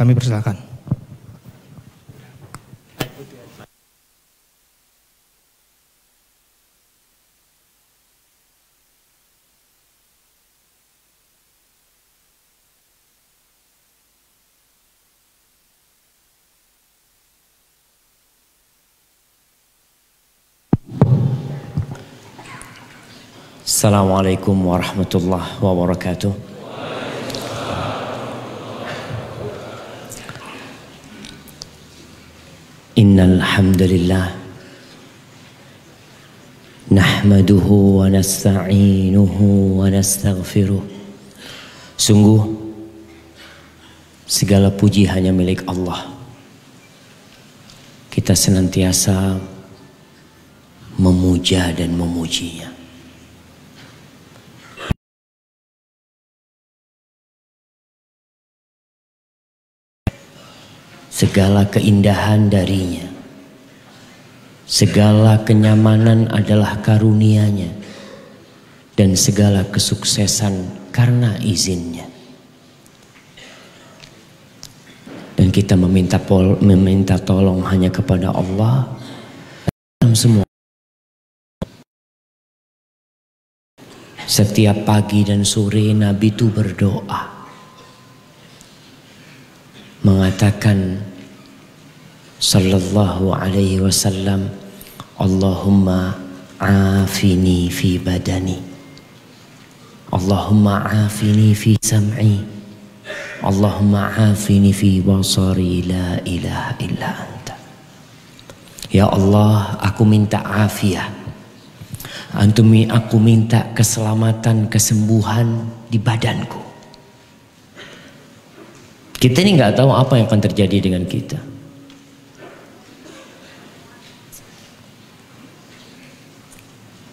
Kami persilakan. Assalamualaikum warahmatullahi wabarakatuh. إن الحمد لله نحمده ونستعينه ونستغفره Sungguh segala puji hanya milik Allah Kita senantiasa memuja dan memujinya segala keindahan darinya. Segala kenyamanan adalah karunianya dan segala kesuksesan karena izinnya. Dan kita meminta pol, meminta tolong hanya kepada Allah dalam semua Setiap pagi dan sore Nabi itu berdoa mengatakan sallallahu alaihi wasallam Allahumma afini fi badani Allahumma afini fi sam'i Allahumma afini fi basari la ilaha illa anta Ya Allah aku minta afiah Antumi aku minta keselamatan kesembuhan di badanku kita ini nggak tahu apa yang akan terjadi dengan kita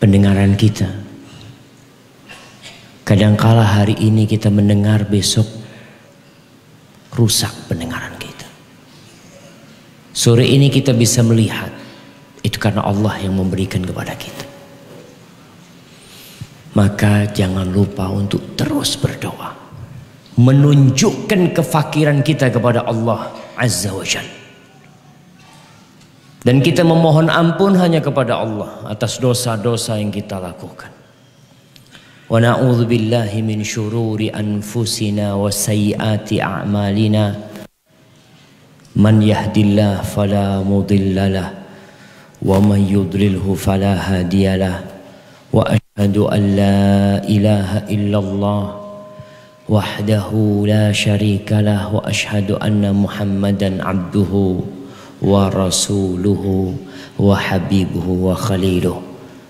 pendengaran kita. Kadangkala hari ini kita mendengar besok rusak pendengaran kita. Sore ini kita bisa melihat itu karena Allah yang memberikan kepada kita. Maka jangan lupa untuk terus berdoa. Menunjukkan kefakiran kita kepada Allah Azza wa Jalla. Dan kita memohon ampun hanya kepada Allah atas dosa-dosa yang kita lakukan. Wa na'udzu billahi min syururi anfusina wa sayyiati a'malina. Man yahdillah fala mudhillalah wa man yudlilhu fala hadiyalah. Wa ashhadu an la ilaha illallah wahdahu la syarikalah wa ashhadu anna Muhammadan abduhu wa rasuluhu wa habibuhu wa khaliluh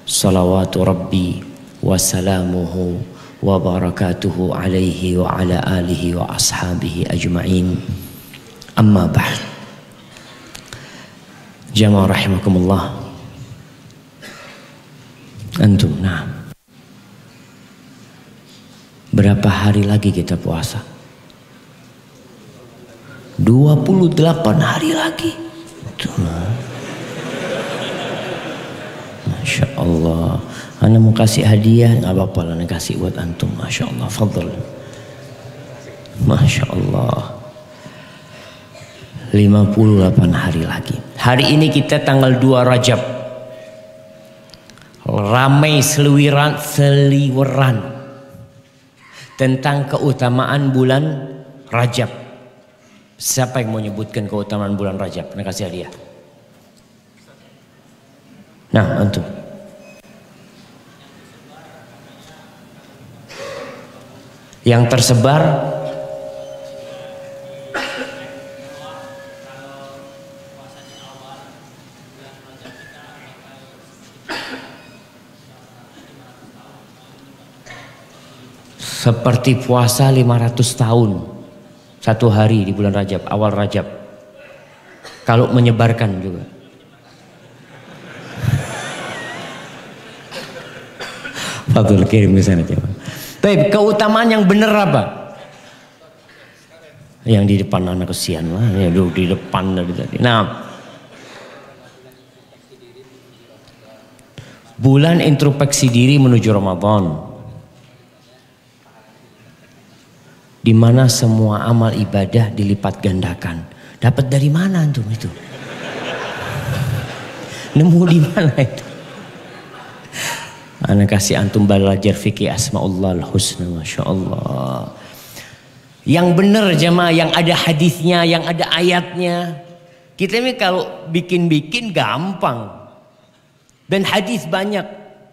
salawatu rabbi wa salamuhu wa barakatuhu alaihi wa ala alihi wa ashabihi ajma'in amma ba'd jamaah rahimakumullah antum nah berapa hari lagi kita puasa 28 hari lagi gitu Masya Allah Anda mau kasih hadiah nggak apa-apa lah Anda kasih buat antum Masya Allah Fadl Masya Allah 58 hari lagi Hari ini kita tanggal 2 Rajab Ramai seliweran, seliweran Tentang keutamaan bulan Rajab Siapa yang mau nyebutkan keutamaan bulan Rajab? Terima kasih hadiah. Nah, untuk Yang tersebar seperti puasa 500 tahun. Satu hari di bulan Rajab, awal Rajab. Kalau menyebarkan juga. Fadul kirim ke sana coba. Tapi keutamaan yang benar apa? Yang di depan anak kesian lah, yang duduk di depan dari tadi. Nah, bulan introspeksi diri menuju Ramadan. di mana semua amal ibadah dilipat gandakan. Dapat dari mana antum itu? Nemu di mana itu? Ana kasih antum belajar fikih asmaullah husna masya Allah. Yang benar jemaah, yang ada hadisnya, yang ada ayatnya. Kita ini kalau bikin-bikin gampang. Dan hadis banyak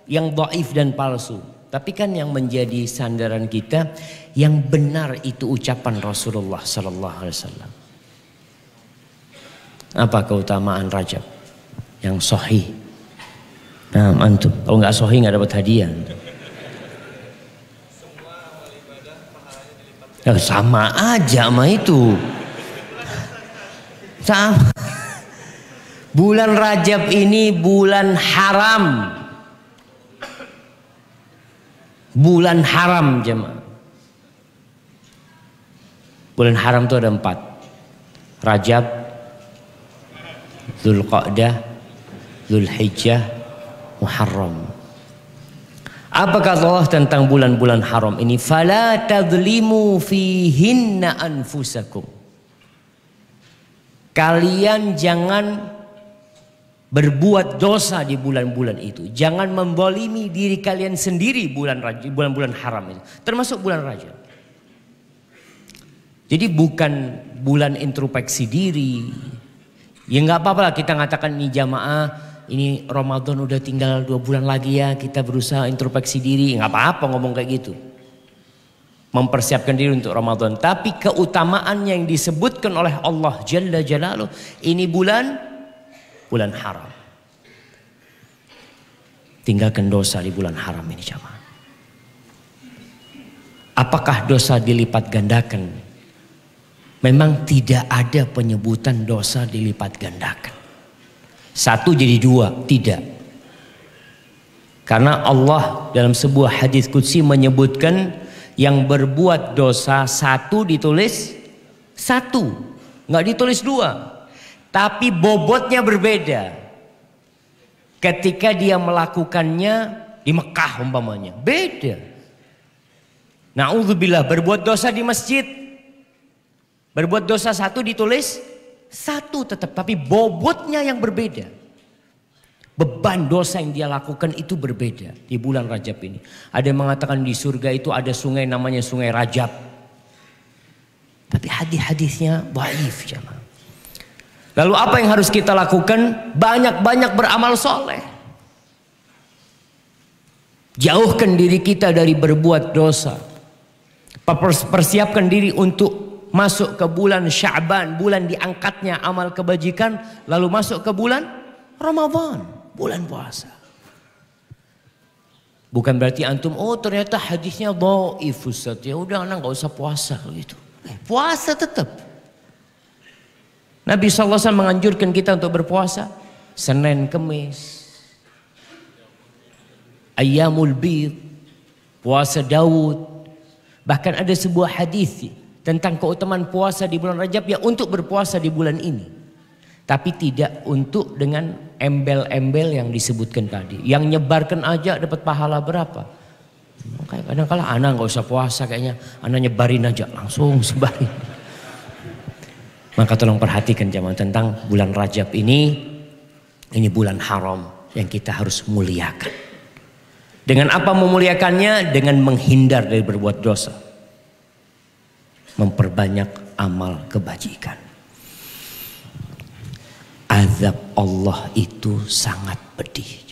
yang doif dan palsu. Tapi kan yang menjadi sandaran kita yang benar itu ucapan Rasulullah sallallahu alaihi wasallam. Apa keutamaan Rajab? Yang sohi, Nah, antum kalau nggak sohi nggak dapat hadiah. Ya, sama aja sama itu. Sama. Bulan Rajab ini bulan haram bulan haram jemaah. Bulan haram itu ada empat. Rajab, Zulqa'dah, Zulhijjah, Muharram. Apa kata Allah tentang bulan-bulan haram ini? Fala tadlimu fihinna anfusakum. Kalian jangan berbuat dosa di bulan-bulan itu. Jangan membolimi diri kalian sendiri bulan bulan-bulan haram itu, termasuk bulan Rajab. Jadi bukan bulan introspeksi diri. Ya nggak apa-apa lah kita ngatakan ini jamaah, ini Ramadan udah tinggal dua bulan lagi ya, kita berusaha introspeksi diri. Nggak apa-apa ngomong kayak gitu. Mempersiapkan diri untuk Ramadan. Tapi keutamaan yang disebutkan oleh Allah Jalla Jalaluh, ini bulan bulan haram. Tinggalkan dosa di bulan haram ini jamaah. Apakah dosa dilipat gandakan? Memang tidak ada penyebutan dosa dilipat gandakan. Satu jadi dua, tidak. Karena Allah dalam sebuah hadis kudsi menyebutkan yang berbuat dosa satu ditulis satu, nggak ditulis dua. Tapi bobotnya berbeda. Ketika dia melakukannya di Mekah umpamanya. Beda. Na'udzubillah berbuat dosa di masjid. Berbuat dosa satu ditulis satu tetap tapi bobotnya yang berbeda. Beban dosa yang dia lakukan itu berbeda di bulan Rajab ini. Ada yang mengatakan di surga itu ada sungai namanya sungai Rajab. Tapi hadis-hadisnya baif, jamaah Lalu apa yang harus kita lakukan? Banyak-banyak beramal soleh. Jauhkan diri kita dari berbuat dosa. Persiapkan diri untuk masuk ke bulan Syaban, bulan diangkatnya amal kebajikan, lalu masuk ke bulan Ramadan, bulan puasa. Bukan berarti antum, oh ternyata hadisnya dhaif Ustaz. Ya udah anak gak usah puasa gitu. puasa tetap. Nabi SAW menganjurkan kita untuk berpuasa Senin, Kemis Ayyamul Bid Puasa Daud Bahkan ada sebuah hadis tentang keutamaan puasa di bulan Rajab ya untuk berpuasa di bulan ini. Tapi tidak untuk dengan embel-embel yang disebutkan tadi. Yang nyebarkan aja dapat pahala berapa. Kadang-kadang anak nggak usah puasa kayaknya. Anak nyebarin aja langsung sebarin. Maka tolong perhatikan jemaah tentang bulan Rajab ini. Ini bulan haram yang kita harus muliakan. Dengan apa memuliakannya? Dengan menghindar dari berbuat dosa. Memperbanyak amal kebajikan. Azab Allah itu sangat pedih.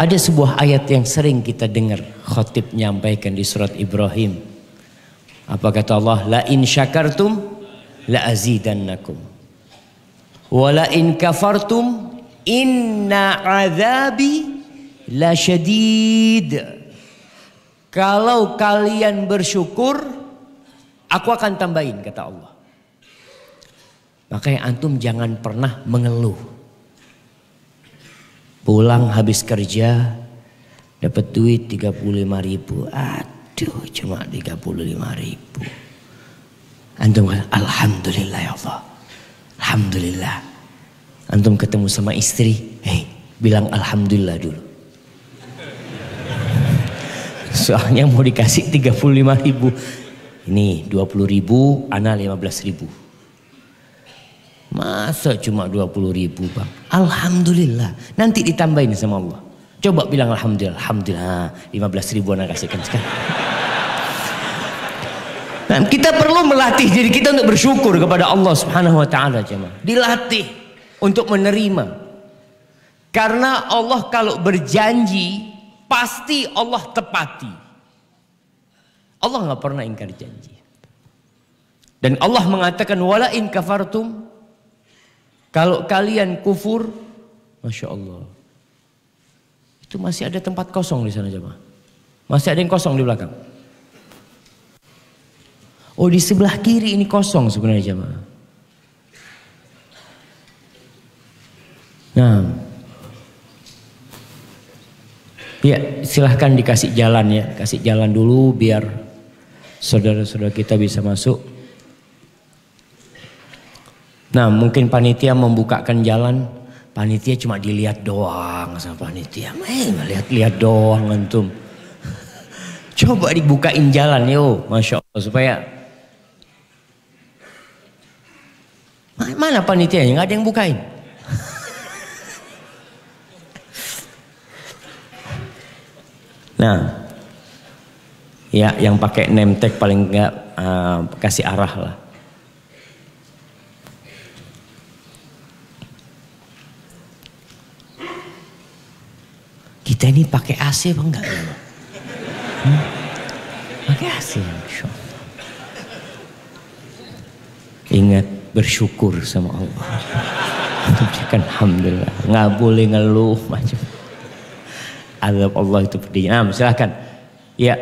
Ada sebuah ayat yang sering kita dengar khotib nyampaikan di surat Ibrahim apa kata Allah? La in syakartum la azidannakum. Wa la in kafartum inna azabi la syadid. Kalau kalian bersyukur, aku akan tambahin kata Allah. Makanya antum jangan pernah mengeluh. Pulang habis kerja dapat duit 35 ribu. Ah, Aduh cuma 35 ribu. Antum Alhamdulillah ya Allah. Alhamdulillah. Antum ketemu sama istri. Hei eh, bilang Alhamdulillah dulu. Soalnya mau dikasih 35 ribu. Ini 20 ribu, anak 15 ribu. Masa cuma 20 ribu bang? Alhamdulillah. Nanti ditambahin sama Allah. Coba bilang Alhamdulillah. Alhamdulillah. 15 ribu anak kasihkan sekarang. Nah, kita perlu melatih diri kita untuk bersyukur kepada Allah Subhanahu wa taala, jemaah. Dilatih untuk menerima. Karena Allah kalau berjanji pasti Allah tepati. Allah nggak pernah ingkar janji. Dan Allah mengatakan wala in kafartum kalau kalian kufur, masya Allah, itu masih ada tempat kosong di sana jemaah. Masih ada yang kosong di belakang. Oh di sebelah kiri ini kosong sebenarnya jemaah. Nah, ya silahkan dikasih jalan ya, kasih jalan dulu biar saudara-saudara kita bisa masuk. Nah mungkin panitia membukakan jalan, panitia cuma dilihat doang sama panitia. Eh lihat-lihat doang antum. Coba dibukain jalan yo, masya Allah supaya Mana panitianya? gak ada yang bukain. nah, ya yang pakai name tag paling nggak uh, kasih arah lah. Kita ini pakai AC apa enggak? Hmm? Pakai AC. Ingat bersyukur sama Allah ucapkan alhamdulillah nggak boleh ngeluh macam azab Allah itu pedih. nah, silahkan ya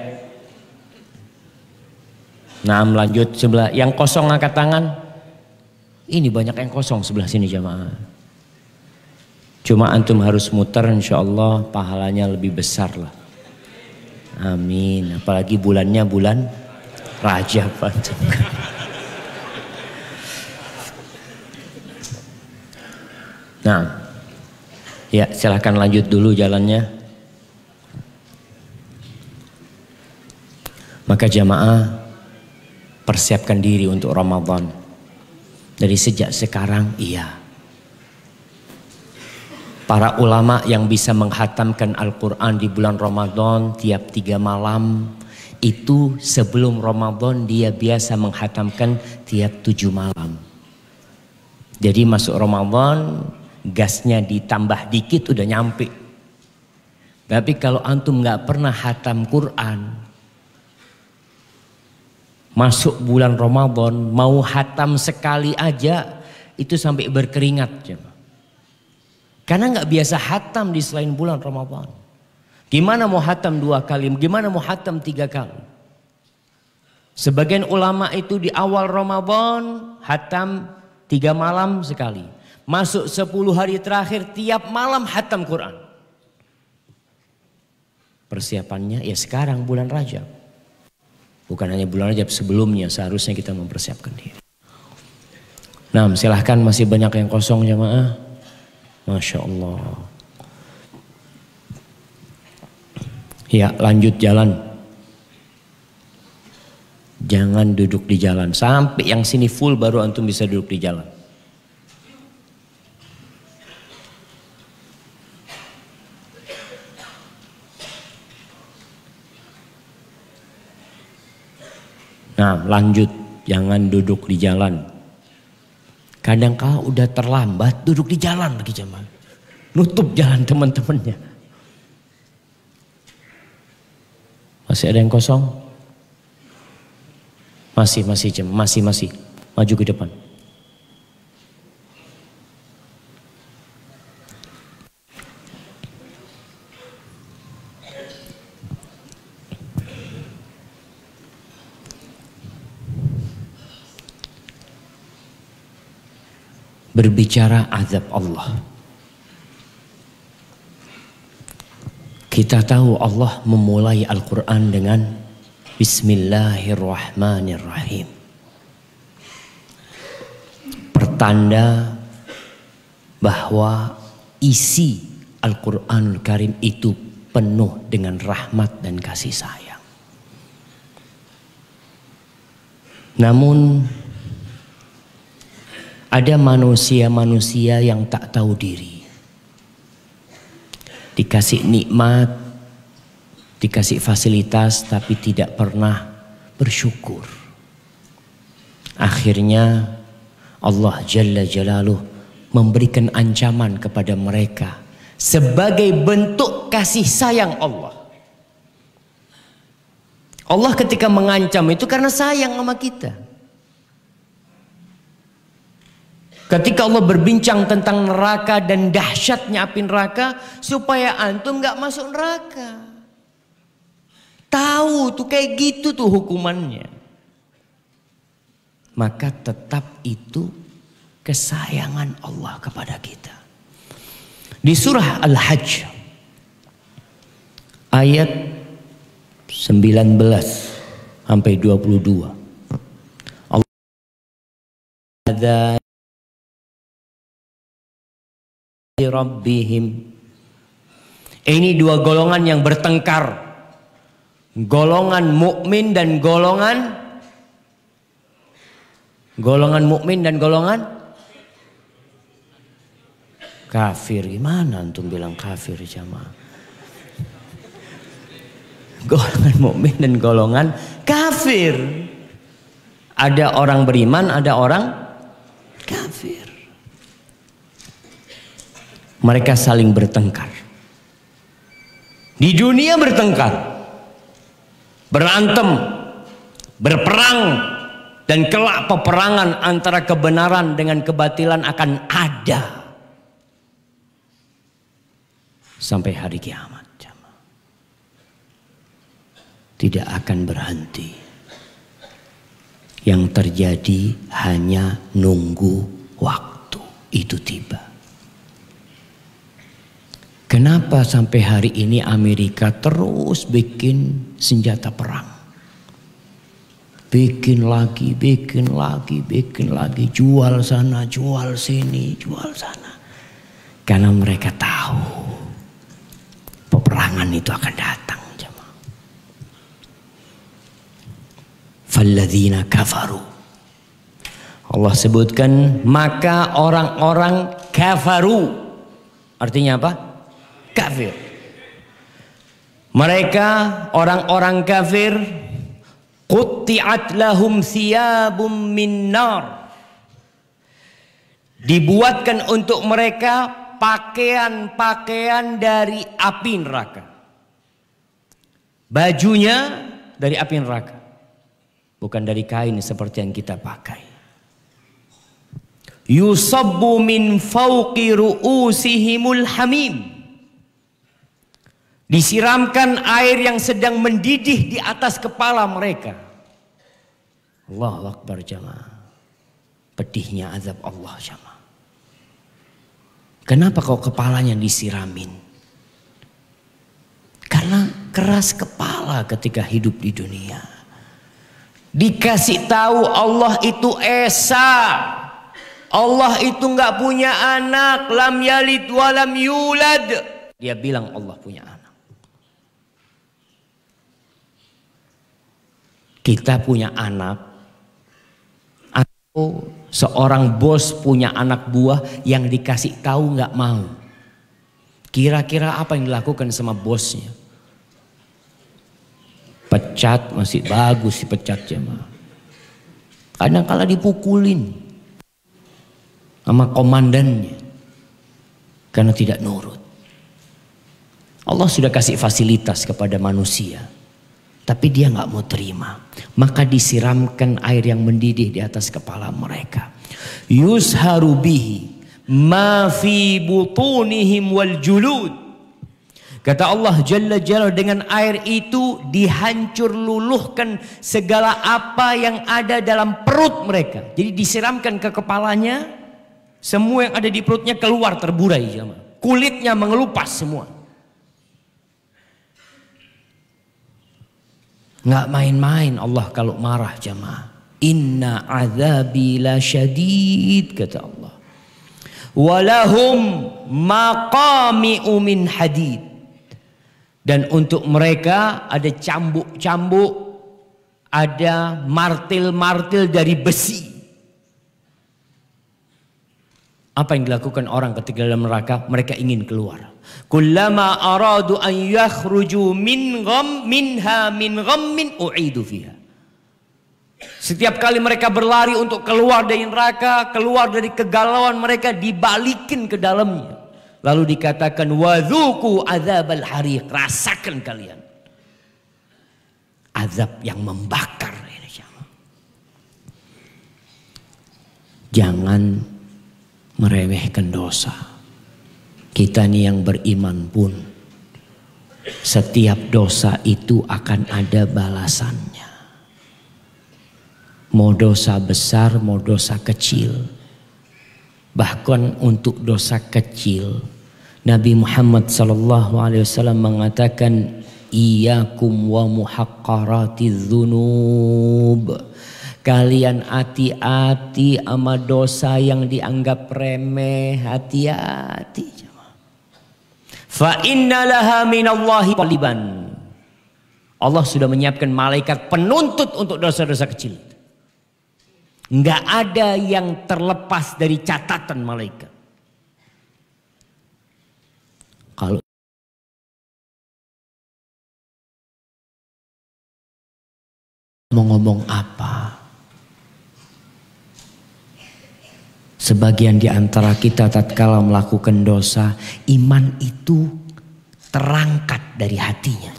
nah lanjut sebelah yang kosong angkat tangan ini banyak yang kosong sebelah sini jamaah cuma antum harus muter insya Allah pahalanya lebih besar lah amin apalagi bulannya bulan Rajab antum Nah, ya silahkan lanjut dulu jalannya. Maka jamaah persiapkan diri untuk Ramadan. Dari sejak sekarang iya. Para ulama yang bisa menghatamkan Al-Quran di bulan Ramadan tiap tiga malam. Itu sebelum Ramadan dia biasa menghatamkan tiap tujuh malam. Jadi masuk Ramadan gasnya ditambah dikit udah nyampe. Tapi kalau antum nggak pernah hatam Quran, masuk bulan Ramadan mau hatam sekali aja itu sampai berkeringat coba. Karena nggak biasa hatam di selain bulan Ramadan. Gimana mau hatam dua kali, gimana mau hatam tiga kali. Sebagian ulama itu di awal Ramadan hatam tiga malam sekali. Masuk 10 hari terakhir tiap malam hatam Quran. Persiapannya ya sekarang bulan Rajab. Bukan hanya bulan Rajab sebelumnya seharusnya kita mempersiapkan diri. Nah silahkan masih banyak yang kosong jamaah. Masya Allah. Ya lanjut jalan. Jangan duduk di jalan. Sampai yang sini full baru antum bisa duduk di jalan. Nah lanjut, jangan duduk di jalan. Kadang kala udah terlambat duduk di jalan lagi jaman. Nutup jalan teman-temannya. Masih ada yang kosong? Masih, masih, masih, masih. Maju ke depan. berbicara azab Allah. Kita tahu Allah memulai Al-Quran dengan Bismillahirrahmanirrahim. Pertanda bahwa isi al quran Karim itu penuh dengan rahmat dan kasih sayang. Namun ada manusia-manusia yang tak tahu diri. Dikasih nikmat, dikasih fasilitas tapi tidak pernah bersyukur. Akhirnya Allah Jalla Jalaluh memberikan ancaman kepada mereka sebagai bentuk kasih sayang Allah. Allah ketika mengancam itu karena sayang sama kita. Ketika Allah berbincang tentang neraka dan dahsyatnya api neraka supaya antum nggak masuk neraka. Tahu tuh kayak gitu tuh hukumannya. Maka tetap itu kesayangan Allah kepada kita. Di surah Al-Hajj ayat 19 sampai 22. Allah rabbihim. Ini dua golongan yang bertengkar. Golongan mukmin dan golongan golongan mukmin dan golongan kafir. Gimana antum bilang kafir jamaah? Golongan mukmin dan golongan kafir. Ada orang beriman, ada orang mereka saling bertengkar. Di dunia bertengkar, berantem, berperang, dan kelak peperangan antara kebenaran dengan kebatilan akan ada sampai hari kiamat. Tidak akan berhenti. Yang terjadi hanya nunggu waktu itu tiba. Kenapa sampai hari ini Amerika terus bikin senjata perang? Bikin lagi, bikin lagi, bikin lagi, jual sana, jual sini, jual sana. Karena mereka tahu peperangan itu akan datang. Falladzina kafaru. Allah sebutkan maka orang-orang kafaru. Artinya apa? kafir. Mereka orang-orang kafir qutti'at lahum thiyabum min nar. Dibuatkan untuk mereka pakaian-pakaian dari api neraka. Bajunya dari api neraka. Bukan dari kain seperti yang kita pakai. Yusabbu min fawqi ru'usihimul hamim Disiramkan air yang sedang mendidih di atas kepala mereka. Allah Akbar jamaah. Pedihnya azab Allah jamaah. Kenapa kau kepalanya disiramin? Karena keras kepala ketika hidup di dunia. Dikasih tahu Allah itu Esa. Allah itu nggak punya anak. Lam yalid walam yulad. Dia bilang Allah punya anak. kita punya anak atau seorang bos punya anak buah yang dikasih tahu nggak mau. Kira-kira apa yang dilakukan sama bosnya? Pecat masih bagus si pecat jemaah. Kadang kala dipukulin sama komandannya karena tidak nurut. Allah sudah kasih fasilitas kepada manusia. Tapi dia nggak mau terima. Maka disiramkan air yang mendidih di atas kepala mereka. Yusharubihi ma fi butunihim wal julud. Kata Allah Jalla Jalla dengan air itu dihancur luluhkan segala apa yang ada dalam perut mereka. Jadi disiramkan ke kepalanya, semua yang ada di perutnya keluar terburai Kulitnya mengelupas semua. Nggak main-main Allah kalau marah jemaah Inna azabi la syadid kata Allah. Walahum maqami'u umin hadid. Dan untuk mereka ada cambuk-cambuk, ada martil-martil dari besi. Apa yang dilakukan orang ketika dalam neraka? Mereka ingin keluar. Kullama aradu an yakhruju min gham minha min ghammin u'idu fiha. Setiap kali mereka berlari untuk keluar dari neraka, keluar dari kegalauan mereka dibalikin ke dalamnya. Lalu dikatakan wadzuku azabal hariq, rasakan kalian azab yang membakar Jangan meremehkan dosa. Kita nih yang beriman pun setiap dosa itu akan ada balasannya. Mau dosa besar, mau dosa kecil. Bahkan untuk dosa kecil, Nabi Muhammad SAW mengatakan Iyakum wa muhaqqarati dhunub. Kalian hati-hati sama dosa yang dianggap remeh, hati-hati. Fa laha minallahi taliban. Allah sudah menyiapkan malaikat penuntut untuk dosa-dosa kecil. Enggak ada yang terlepas dari catatan malaikat. Kalau mau ngomong apa? Sebagian di antara kita tatkala melakukan dosa, iman itu terangkat dari hatinya.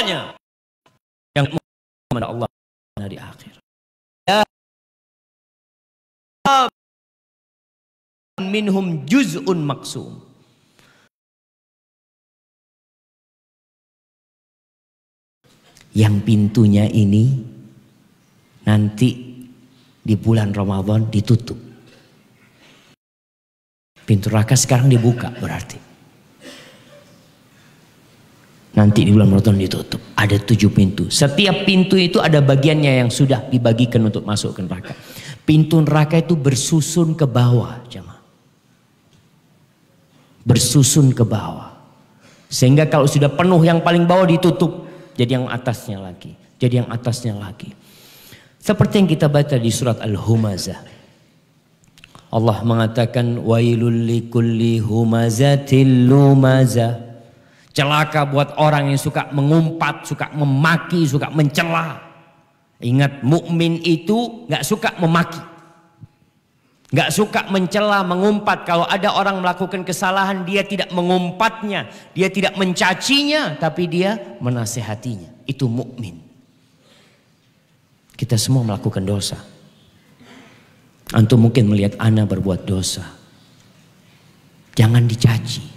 semuanya yang kepada Allah dari akhir. Ya. minhum juz'un maksum. Yang pintunya ini nanti di bulan Ramadan ditutup. Pintu raka sekarang dibuka berarti. Nanti di bulan Ramadan ditutup. Ada tujuh pintu. Setiap pintu itu ada bagiannya yang sudah dibagikan untuk masuk ke neraka. Pintu neraka itu bersusun ke bawah. Jemaah. Bersusun ke bawah. Sehingga kalau sudah penuh yang paling bawah ditutup. Jadi yang atasnya lagi. Jadi yang atasnya lagi. Seperti yang kita baca di surat Al-Humazah. Allah mengatakan wailul likulli humazatil lumazah Celaka buat orang yang suka mengumpat, suka memaki, suka mencela. Ingat mukmin itu nggak suka memaki. nggak suka mencela, mengumpat. Kalau ada orang melakukan kesalahan, dia tidak mengumpatnya, dia tidak mencacinya, tapi dia menasehatinya. Itu mukmin. Kita semua melakukan dosa. Antum mungkin melihat Ana berbuat dosa. Jangan dicaci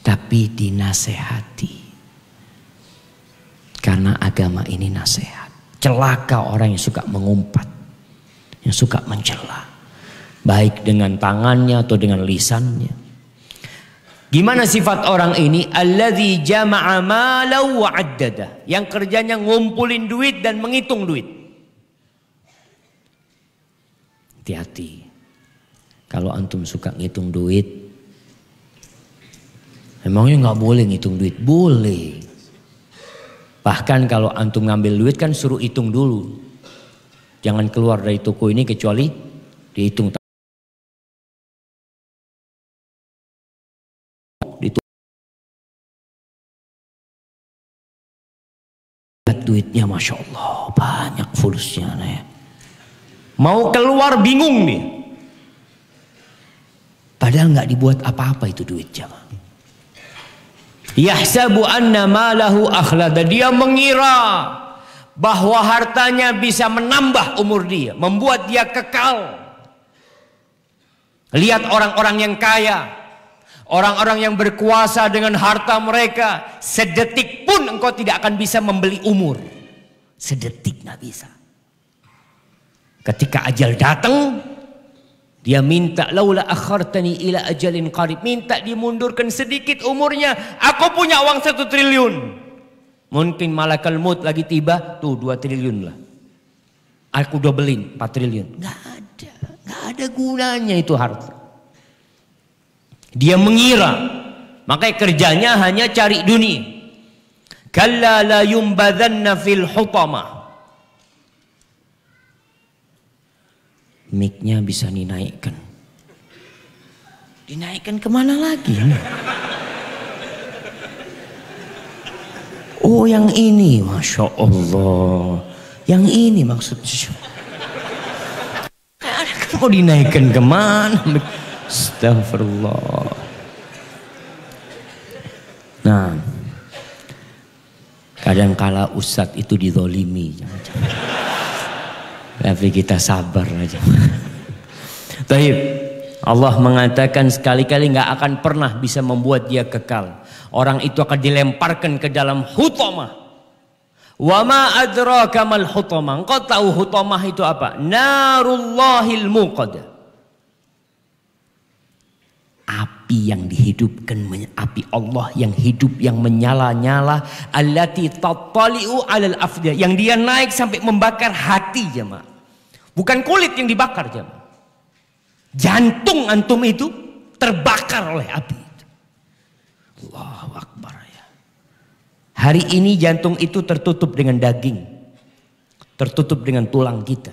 tapi dinasehati. Karena agama ini nasehat. Celaka orang yang suka mengumpat, yang suka mencela, baik dengan tangannya atau dengan lisannya. Gimana sifat orang ini? jama'a wa Yang kerjanya ngumpulin duit dan menghitung duit. Hati-hati. Kalau antum suka ngitung duit, Emangnya nggak boleh ngitung duit? Boleh. Bahkan kalau antum ngambil duit kan suruh hitung dulu. Jangan keluar dari toko ini kecuali dihitung. duitnya Masya Allah banyak fulusnya ya. mau keluar bingung nih padahal nggak dibuat apa-apa itu duit jamaah Yahsabu anna malahu akhlada. Dia mengira bahwa hartanya bisa menambah umur dia, membuat dia kekal. Lihat orang-orang yang kaya, orang-orang yang berkuasa dengan harta mereka, sedetik pun engkau tidak akan bisa membeli umur. Sedetik nggak bisa. Ketika ajal datang, dia minta laula akhartani ila ajalin qarib. Minta dimundurkan sedikit umurnya. Aku punya uang satu triliun. Mungkin malakal maut lagi tiba, tuh dua triliun lah. Aku dobelin empat triliun. Gak ada, gak ada gunanya itu harta. Dia mengira, makanya kerjanya hanya cari dunia. Kalla la yumbadhanna fil hutamah. mic bisa dinaikkan. Dinaikkan kemana lagi? Oh yang ini, Masya Allah. Yang ini maksudnya. Mau dinaikkan kemana? Astagfirullah. Nah, kadangkala ustadz itu didolimi. Tapi kita sabar aja. Taib. Allah mengatakan sekali-kali nggak akan pernah bisa membuat dia kekal. Orang itu akan dilemparkan ke dalam hutoma. Wama adraka mal hutoma. Engkau tahu hutoma itu apa? Narullahil muqad. Api yang dihidupkan, api Allah yang hidup, yang menyala-nyala. Allati tattali'u alal afdia. Yang dia naik sampai membakar hati jemaah. Bukan kulit yang dibakar jemaah. Jantung antum itu terbakar oleh api. Allahu Akbar ya. Hari ini jantung itu tertutup dengan daging. Tertutup dengan tulang kita.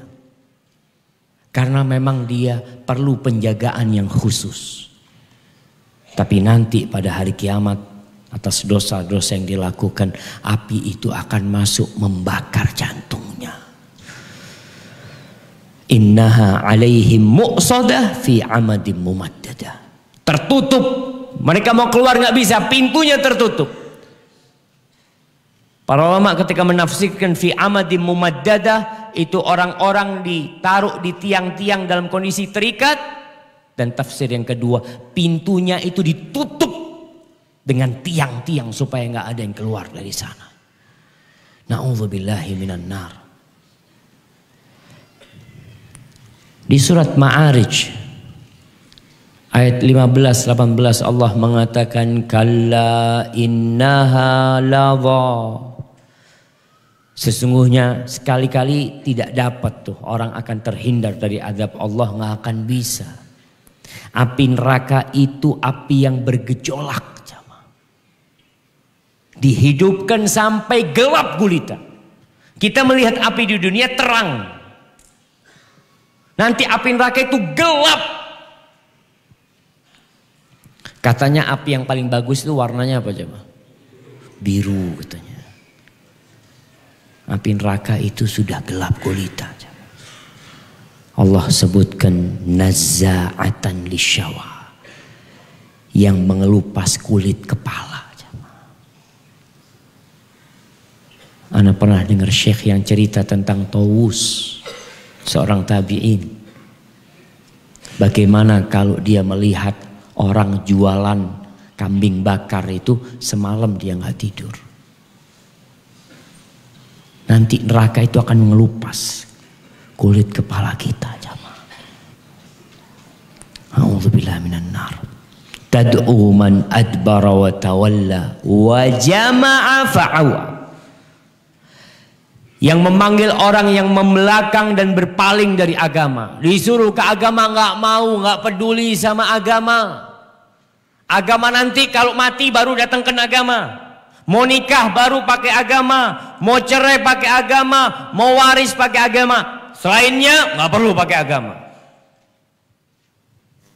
Karena memang dia perlu penjagaan yang khusus. Tapi nanti pada hari kiamat atas dosa-dosa yang dilakukan, api itu akan masuk membakar jantung. Innaha alaihim muqsadah fi amadim mumaddada Tertutup. Mereka mau keluar nggak bisa. Pintunya tertutup. Para ulama ketika menafsirkan fi amadim mumaddada itu orang-orang ditaruh di tiang-tiang dalam kondisi terikat dan tafsir yang kedua pintunya itu ditutup dengan tiang-tiang supaya nggak ada yang keluar dari sana. Nauzubillahi minan nar. Di surat Ma'arij ayat 15 18 Allah mengatakan kalla innaha Sesungguhnya sekali-kali tidak dapat tuh orang akan terhindar dari azab Allah nggak akan bisa. Api neraka itu api yang bergejolak. Dihidupkan sampai gelap gulita. Kita melihat api di dunia terang. Nanti api neraka itu gelap. Katanya api yang paling bagus itu warnanya apa coba? Biru katanya. Api neraka itu sudah gelap gulita. Allah sebutkan nazaatan lishawa yang mengelupas kulit kepala. Anak pernah dengar syekh yang cerita tentang Tawus seorang tabi'in. Bagaimana kalau dia melihat orang jualan kambing bakar itu semalam dia nggak tidur. Nanti neraka itu akan mengelupas kulit kepala kita. minan nar. Tad'u man adbara wa tawalla wa jama'a fa'awa yang memanggil orang yang membelakang dan berpaling dari agama disuruh ke agama nggak mau nggak peduli sama agama agama nanti kalau mati baru datang ke agama mau nikah baru pakai agama mau cerai pakai agama mau waris pakai agama selainnya nggak perlu pakai agama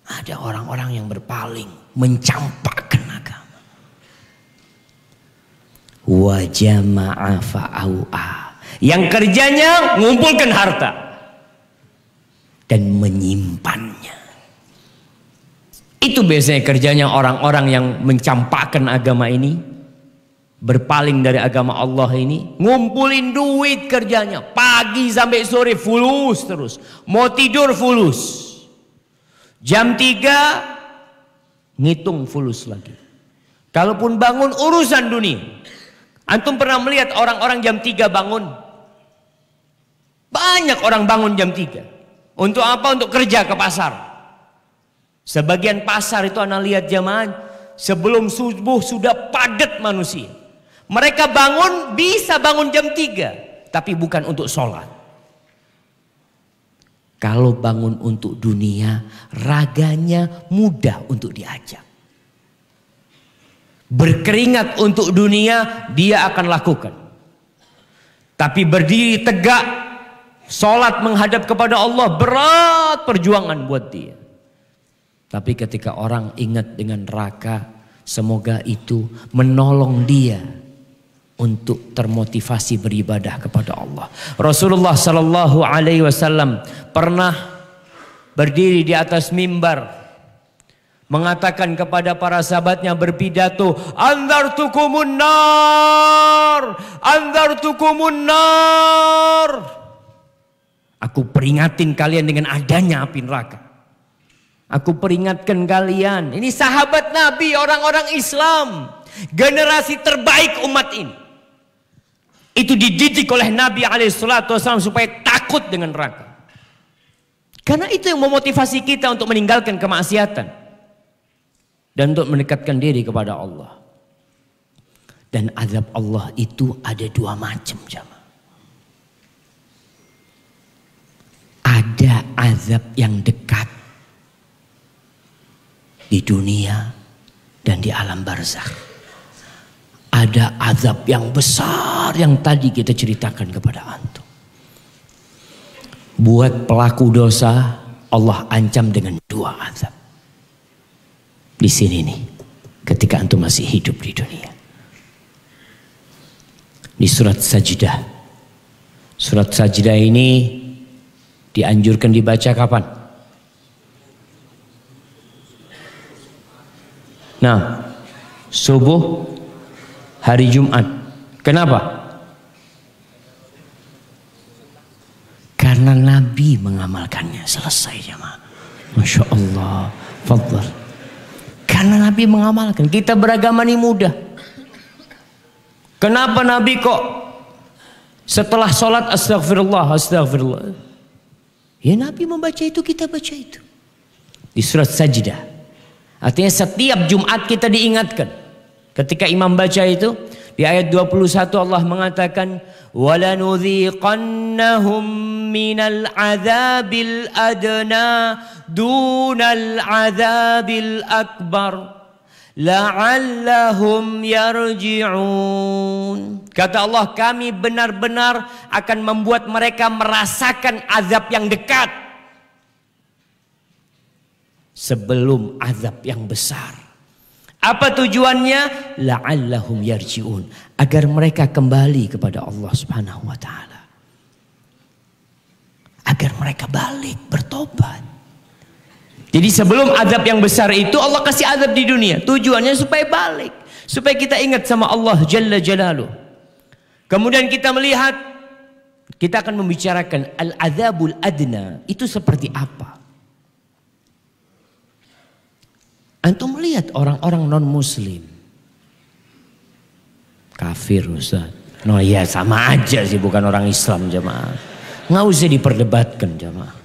ada orang-orang yang berpaling mencampakkan agama wajah ma'afa'au'ah yang kerjanya ngumpulkan harta dan menyimpannya. Itu biasanya kerjanya orang-orang yang mencampakkan agama ini, berpaling dari agama Allah ini, ngumpulin duit kerjanya, pagi sampai sore fulus terus, mau tidur fulus. Jam 3 ngitung fulus lagi. Kalaupun bangun urusan dunia. Antum pernah melihat orang-orang jam 3 bangun banyak orang bangun jam 3. Untuk apa? Untuk kerja ke pasar. Sebagian pasar itu anak lihat jamaah sebelum subuh sudah padat manusia. Mereka bangun bisa bangun jam 3, tapi bukan untuk sholat. Kalau bangun untuk dunia, raganya mudah untuk diajak. Berkeringat untuk dunia, dia akan lakukan. Tapi berdiri tegak Salat menghadap kepada Allah berat perjuangan buat dia. Tapi ketika orang ingat dengan neraka, semoga itu menolong dia untuk termotivasi beribadah kepada Allah. Rasulullah Shallallahu Alaihi Wasallam pernah berdiri di atas mimbar mengatakan kepada para sahabatnya berpidato anzartukumun nar anzartukumun nar Aku peringatin kalian dengan adanya api neraka. Aku peringatkan kalian, ini sahabat Nabi, orang-orang Islam, generasi terbaik umat ini. Itu dididik oleh Nabi Alaihissalam supaya takut dengan neraka. Karena itu yang memotivasi kita untuk meninggalkan kemaksiatan dan untuk mendekatkan diri kepada Allah. Dan azab Allah itu ada dua macam, jam. ada azab yang dekat di dunia dan di alam barzakh. Ada azab yang besar yang tadi kita ceritakan kepada antum. Buat pelaku dosa Allah ancam dengan dua azab. Di sini nih, ketika antum masih hidup di dunia. Di surat Sajidah. Surat Sajidah ini Dianjurkan dibaca kapan? Nah, subuh hari Jumat. Kenapa? Karena Nabi mengamalkannya selesai jemaah. Masya Allah. Fadlar. Karena Nabi mengamalkan. Kita beragama ini mudah. Kenapa Nabi kok setelah sholat astagfirullah, astagfirullah. Ya Nabi membaca itu kita baca itu. Di surat sajidah. Artinya setiap Jumat kita diingatkan. Ketika imam baca itu. Di ayat 21 Allah mengatakan. وَلَنُذِيقَنَّهُمْ مِنَ الْعَذَابِ الْأَدْنَى دُونَ الْعَذَابِ الْأَكْبَرِ la'allahum yarji'un. Kata Allah, kami benar-benar akan membuat mereka merasakan azab yang dekat sebelum azab yang besar. Apa tujuannya? La'allahum yarji'un, agar mereka kembali kepada Allah Subhanahu wa taala. Agar mereka balik bertobat. Jadi sebelum azab yang besar itu Allah kasih azab di dunia. Tujuannya supaya balik. Supaya kita ingat sama Allah Jalla Jalaluh. Kemudian kita melihat. Kita akan membicarakan al-azabul adna. Itu seperti apa? Antum melihat orang-orang non muslim. Kafir Ustaz. No ya sama aja sih bukan orang Islam jemaah. Nggak usah diperdebatkan jemaah.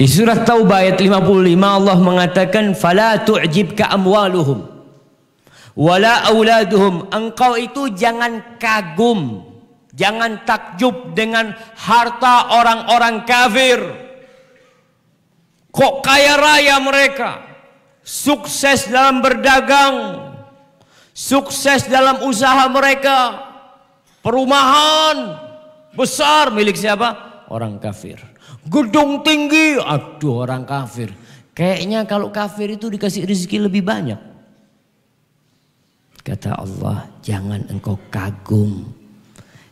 Di surah Taubah ayat 55 Allah mengatakan fala tu'jibka amwaluhum wala auladuhum. Engkau itu jangan kagum, jangan takjub dengan harta orang-orang kafir. Kok kaya raya mereka? Sukses dalam berdagang, sukses dalam usaha mereka. Perumahan besar milik siapa? Orang kafir. Gedung tinggi, aduh orang kafir. Kayaknya kalau kafir itu dikasih rezeki lebih banyak. Kata Allah, jangan engkau kagum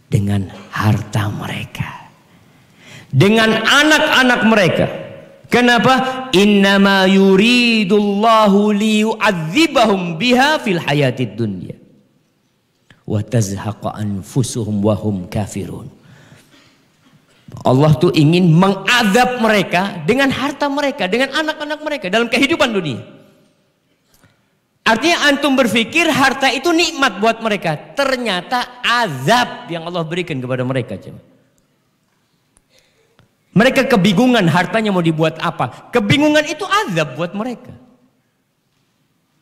dengan harta mereka. Dengan anak-anak mereka. Kenapa? Innama yuridullahu liyu'adzibahum biha fil hayatid dunya. Wa tazhaqa anfusuhum wahum kafirun. Allah tuh ingin mengadab mereka dengan harta mereka, dengan anak-anak mereka dalam kehidupan dunia. Artinya antum berpikir harta itu nikmat buat mereka. Ternyata azab yang Allah berikan kepada mereka. Coba. Mereka kebingungan hartanya mau dibuat apa. Kebingungan itu azab buat mereka.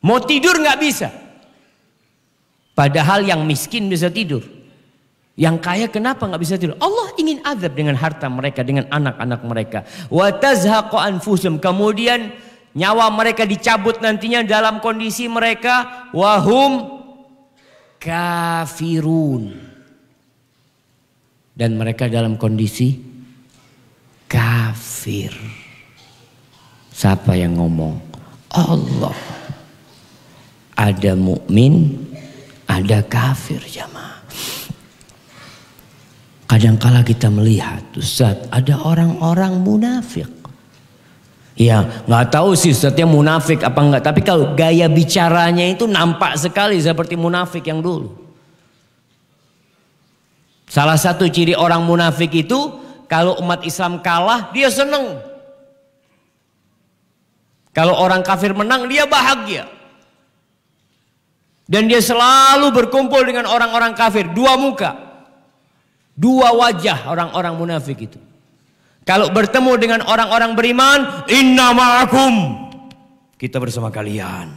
Mau tidur nggak bisa. Padahal yang miskin bisa tidur. Yang kaya kenapa nggak bisa tidur? Allah ingin azab dengan harta mereka, dengan anak-anak mereka. Wa anfusum. Kemudian nyawa mereka dicabut nantinya dalam kondisi mereka wahum kafirun. Dan mereka dalam kondisi kafir. Siapa yang ngomong? Allah. Ada mukmin, ada kafir zaman. Kadangkala kita melihat Ustaz ada orang-orang munafik. Ya nggak tahu sih Ustaznya munafik apa enggak. Tapi kalau gaya bicaranya itu nampak sekali seperti munafik yang dulu. Salah satu ciri orang munafik itu kalau umat Islam kalah dia seneng. Kalau orang kafir menang dia bahagia. Dan dia selalu berkumpul dengan orang-orang kafir. Dua muka. Dua wajah orang-orang munafik itu. Kalau bertemu dengan orang-orang beriman, inna ma'akum. Kita bersama kalian.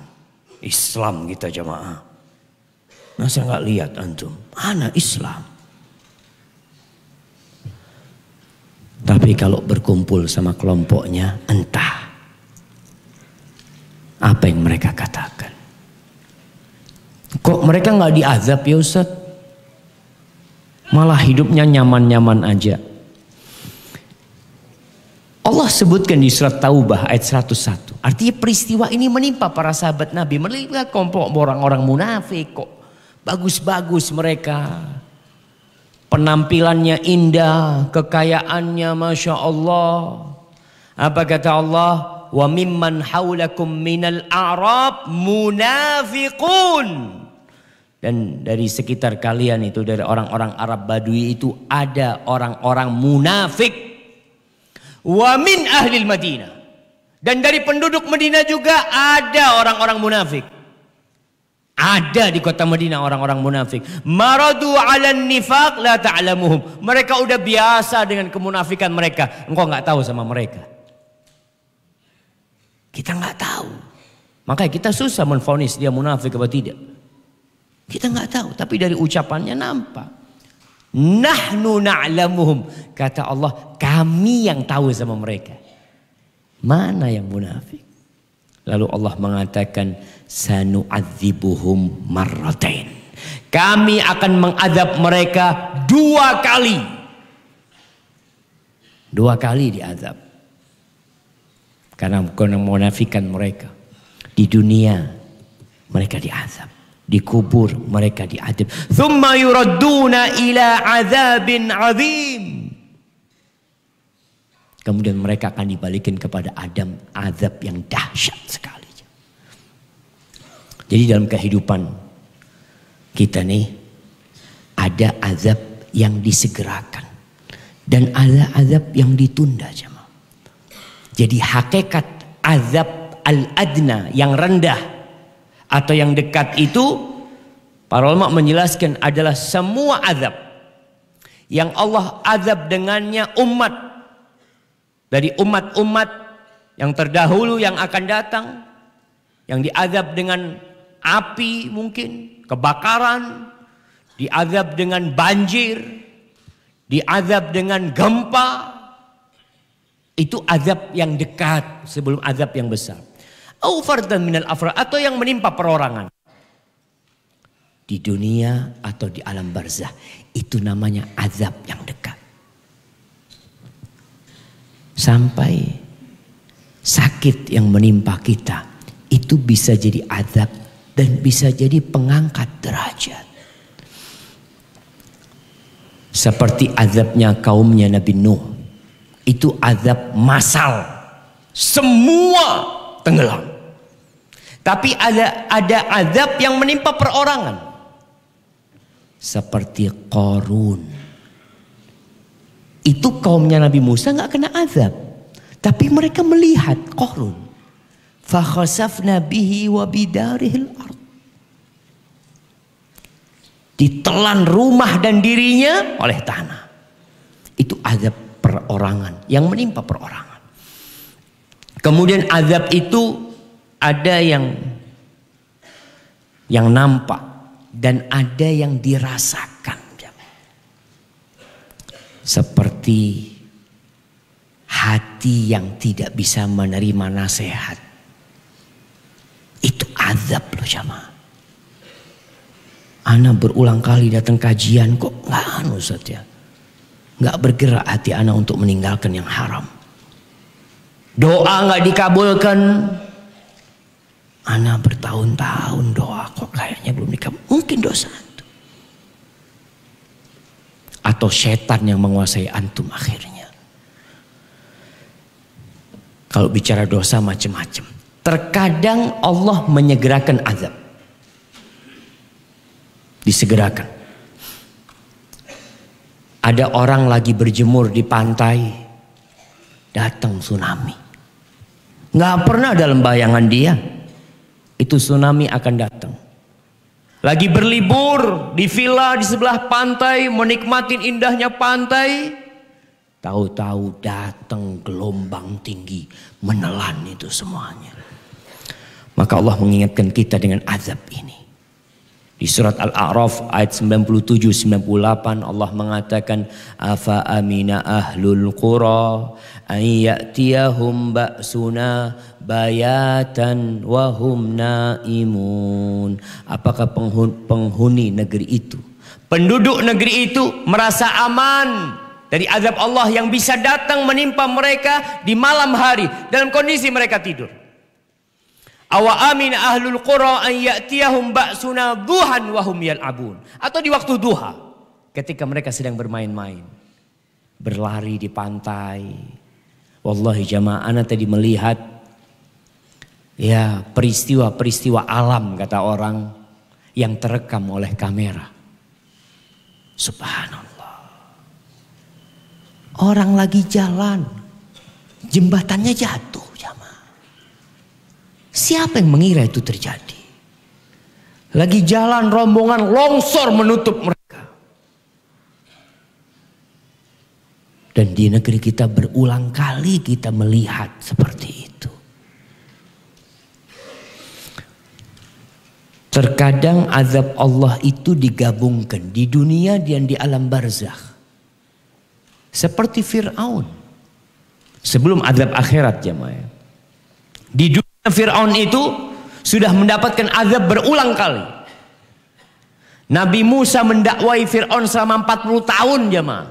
Islam kita jamaah. Masa nggak lihat antum? Mana Islam? Tapi kalau berkumpul sama kelompoknya, entah apa yang mereka katakan. Kok mereka nggak diazab ya Ustaz? Malah hidupnya nyaman-nyaman aja. Allah sebutkan di surat Taubah ayat 101. Artinya peristiwa ini menimpa para sahabat Nabi. Menimpa kelompok orang-orang munafik kok. Bagus-bagus mereka. Penampilannya indah, kekayaannya Masya Allah. Apa kata Allah? Wa mimman hawlakum minal a'rab munafiqun. Dan dari sekitar kalian itu, dari orang-orang Arab Badui itu ada orang-orang munafik. Wa min Madinah. Dan dari penduduk Madinah juga ada orang-orang munafik. Ada di kota Madinah orang-orang munafik. Maradu ala nifak la ta'lamuhum. Mereka udah biasa dengan kemunafikan mereka. Engkau nggak tahu sama mereka. Kita nggak tahu. Makanya kita susah menfonis dia munafik apa tidak. Kita nggak tahu, tapi dari ucapannya nampak. Nahnu na'lamuhum. Kata Allah, kami yang tahu sama mereka. Mana yang munafik? Lalu Allah mengatakan, sanu'adzibuhum marratain. Kami akan mengadab mereka dua kali. Dua kali diadab. Karena munafikan mereka. Di dunia mereka diadab dikubur mereka diadab thumma yuradduna ila azabin azim kemudian mereka akan dibalikin kepada Adam azab yang dahsyat sekali jadi dalam kehidupan kita nih ada azab yang disegerakan dan ada azab yang ditunda jemaah. Jadi hakikat azab al-adna yang rendah atau yang dekat itu para ulama menjelaskan adalah semua azab yang Allah azab dengannya umat dari umat-umat yang terdahulu yang akan datang yang diazab dengan api mungkin kebakaran diazab dengan banjir diazab dengan gempa itu azab yang dekat sebelum azab yang besar Au fardan minal afra atau yang menimpa perorangan. Di dunia atau di alam barzah. Itu namanya azab yang dekat. Sampai sakit yang menimpa kita. Itu bisa jadi azab dan bisa jadi pengangkat derajat. Seperti azabnya kaumnya Nabi Nuh. Itu azab masal. Semua tenggelam. Tapi ada ada azab yang menimpa perorangan. Seperti Korun. Itu kaumnya Nabi Musa nggak kena azab. Tapi mereka melihat Korun. Fakhasafna bihi wa bidarihil ard. Ditelan rumah dan dirinya oleh tanah. Itu azab perorangan. Yang menimpa perorangan. Kemudian azab itu ada yang yang nampak dan ada yang dirasakan. Seperti hati yang tidak bisa menerima nasihat. Itu azab loh sama. Anak berulang kali datang kajian kok nggak anu saja. Ya. Nggak bergerak hati anak untuk meninggalkan yang haram. Doa nggak dikabulkan, Anak bertahun-tahun doa kok kayaknya belum nikah. Mungkin dosa antum. Atau setan yang menguasai antum akhirnya. Kalau bicara dosa macam-macam. Terkadang Allah menyegerakan azab. Disegerakan. Ada orang lagi berjemur di pantai datang tsunami. Gak pernah dalam bayangan dia itu tsunami akan datang. Lagi berlibur di villa di sebelah pantai, menikmati indahnya pantai, tahu-tahu datang gelombang tinggi menelan itu semuanya. Maka Allah mengingatkan kita dengan azab ini. Di surat Al-A'raf ayat 97-98 Allah mengatakan Afa amina ahlul qura an ya'tiyahum ba'suna bayatan wa hum naimun. Apakah penghuni negeri itu? Penduduk negeri itu merasa aman dari azab Allah yang bisa datang menimpa mereka di malam hari dalam kondisi mereka tidur. Awa amin ahlul qura an ya'tiyahum ba'suna duhan wa yal'abun. Atau di waktu duha ketika mereka sedang bermain-main. Berlari di pantai. Wallahi jamaah ana tadi melihat ya peristiwa-peristiwa alam kata orang yang terekam oleh kamera. Subhanallah. Orang lagi jalan, jembatannya jatuh. Siapa yang mengira itu terjadi? Lagi jalan rombongan longsor menutup mereka. Dan di negeri kita berulang kali kita melihat seperti itu. Terkadang azab Allah itu digabungkan di dunia dan di alam barzakh. Seperti Fir'aun. Sebelum azab akhirat jemaah. Di dunia Fir'aun itu sudah mendapatkan azab berulang kali. Nabi Musa mendakwai Fir'aun selama 40 tahun jemaah.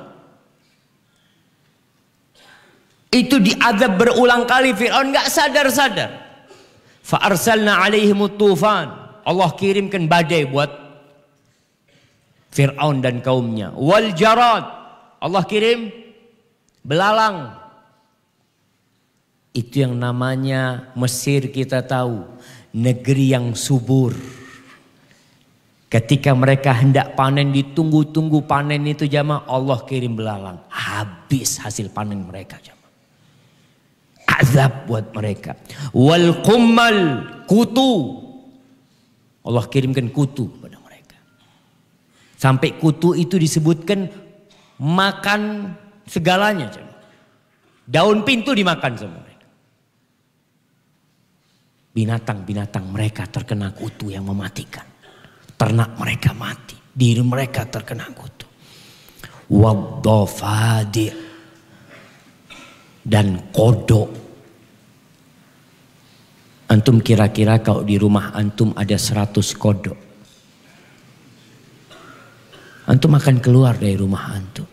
Itu diazab berulang kali Fir'aun gak sadar-sadar. Fa'arsalna alaihimut tufan. Allah kirimkan badai buat Fir'aun dan kaumnya. Wal jarad. Allah kirim belalang itu yang namanya Mesir kita tahu, negeri yang subur. Ketika mereka hendak panen ditunggu-tunggu panen itu jama Allah kirim belalang. Habis hasil panen mereka jama. Azab buat mereka. Wal kummal kutu. Allah kirimkan kutu pada mereka. Sampai kutu itu disebutkan makan segalanya. Jama. Daun pintu dimakan semua. Binatang-binatang mereka terkena kutu yang mematikan. Ternak mereka mati. Diri mereka terkena kutu. Wadofadi dan kodok. Antum kira-kira kalau di rumah antum ada seratus kodok. Antum akan keluar dari rumah antum.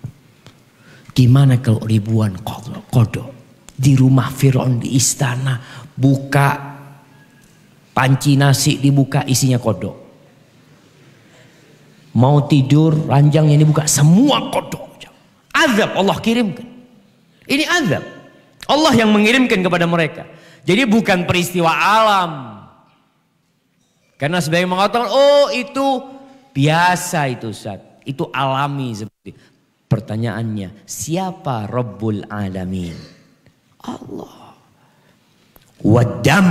Gimana kalau ribuan kodok? Di rumah Fir'aun di istana buka Panci nasi dibuka isinya kodok. Mau tidur ranjang ranjangnya dibuka semua kodok. Azab Allah kirimkan. Ini azab. Allah yang mengirimkan kepada mereka. Jadi bukan peristiwa alam. Karena sebagian mengatakan, oh itu biasa itu Ustaz. Itu alami seperti pertanyaannya, siapa Rabbul Alamin? Allah. Wadam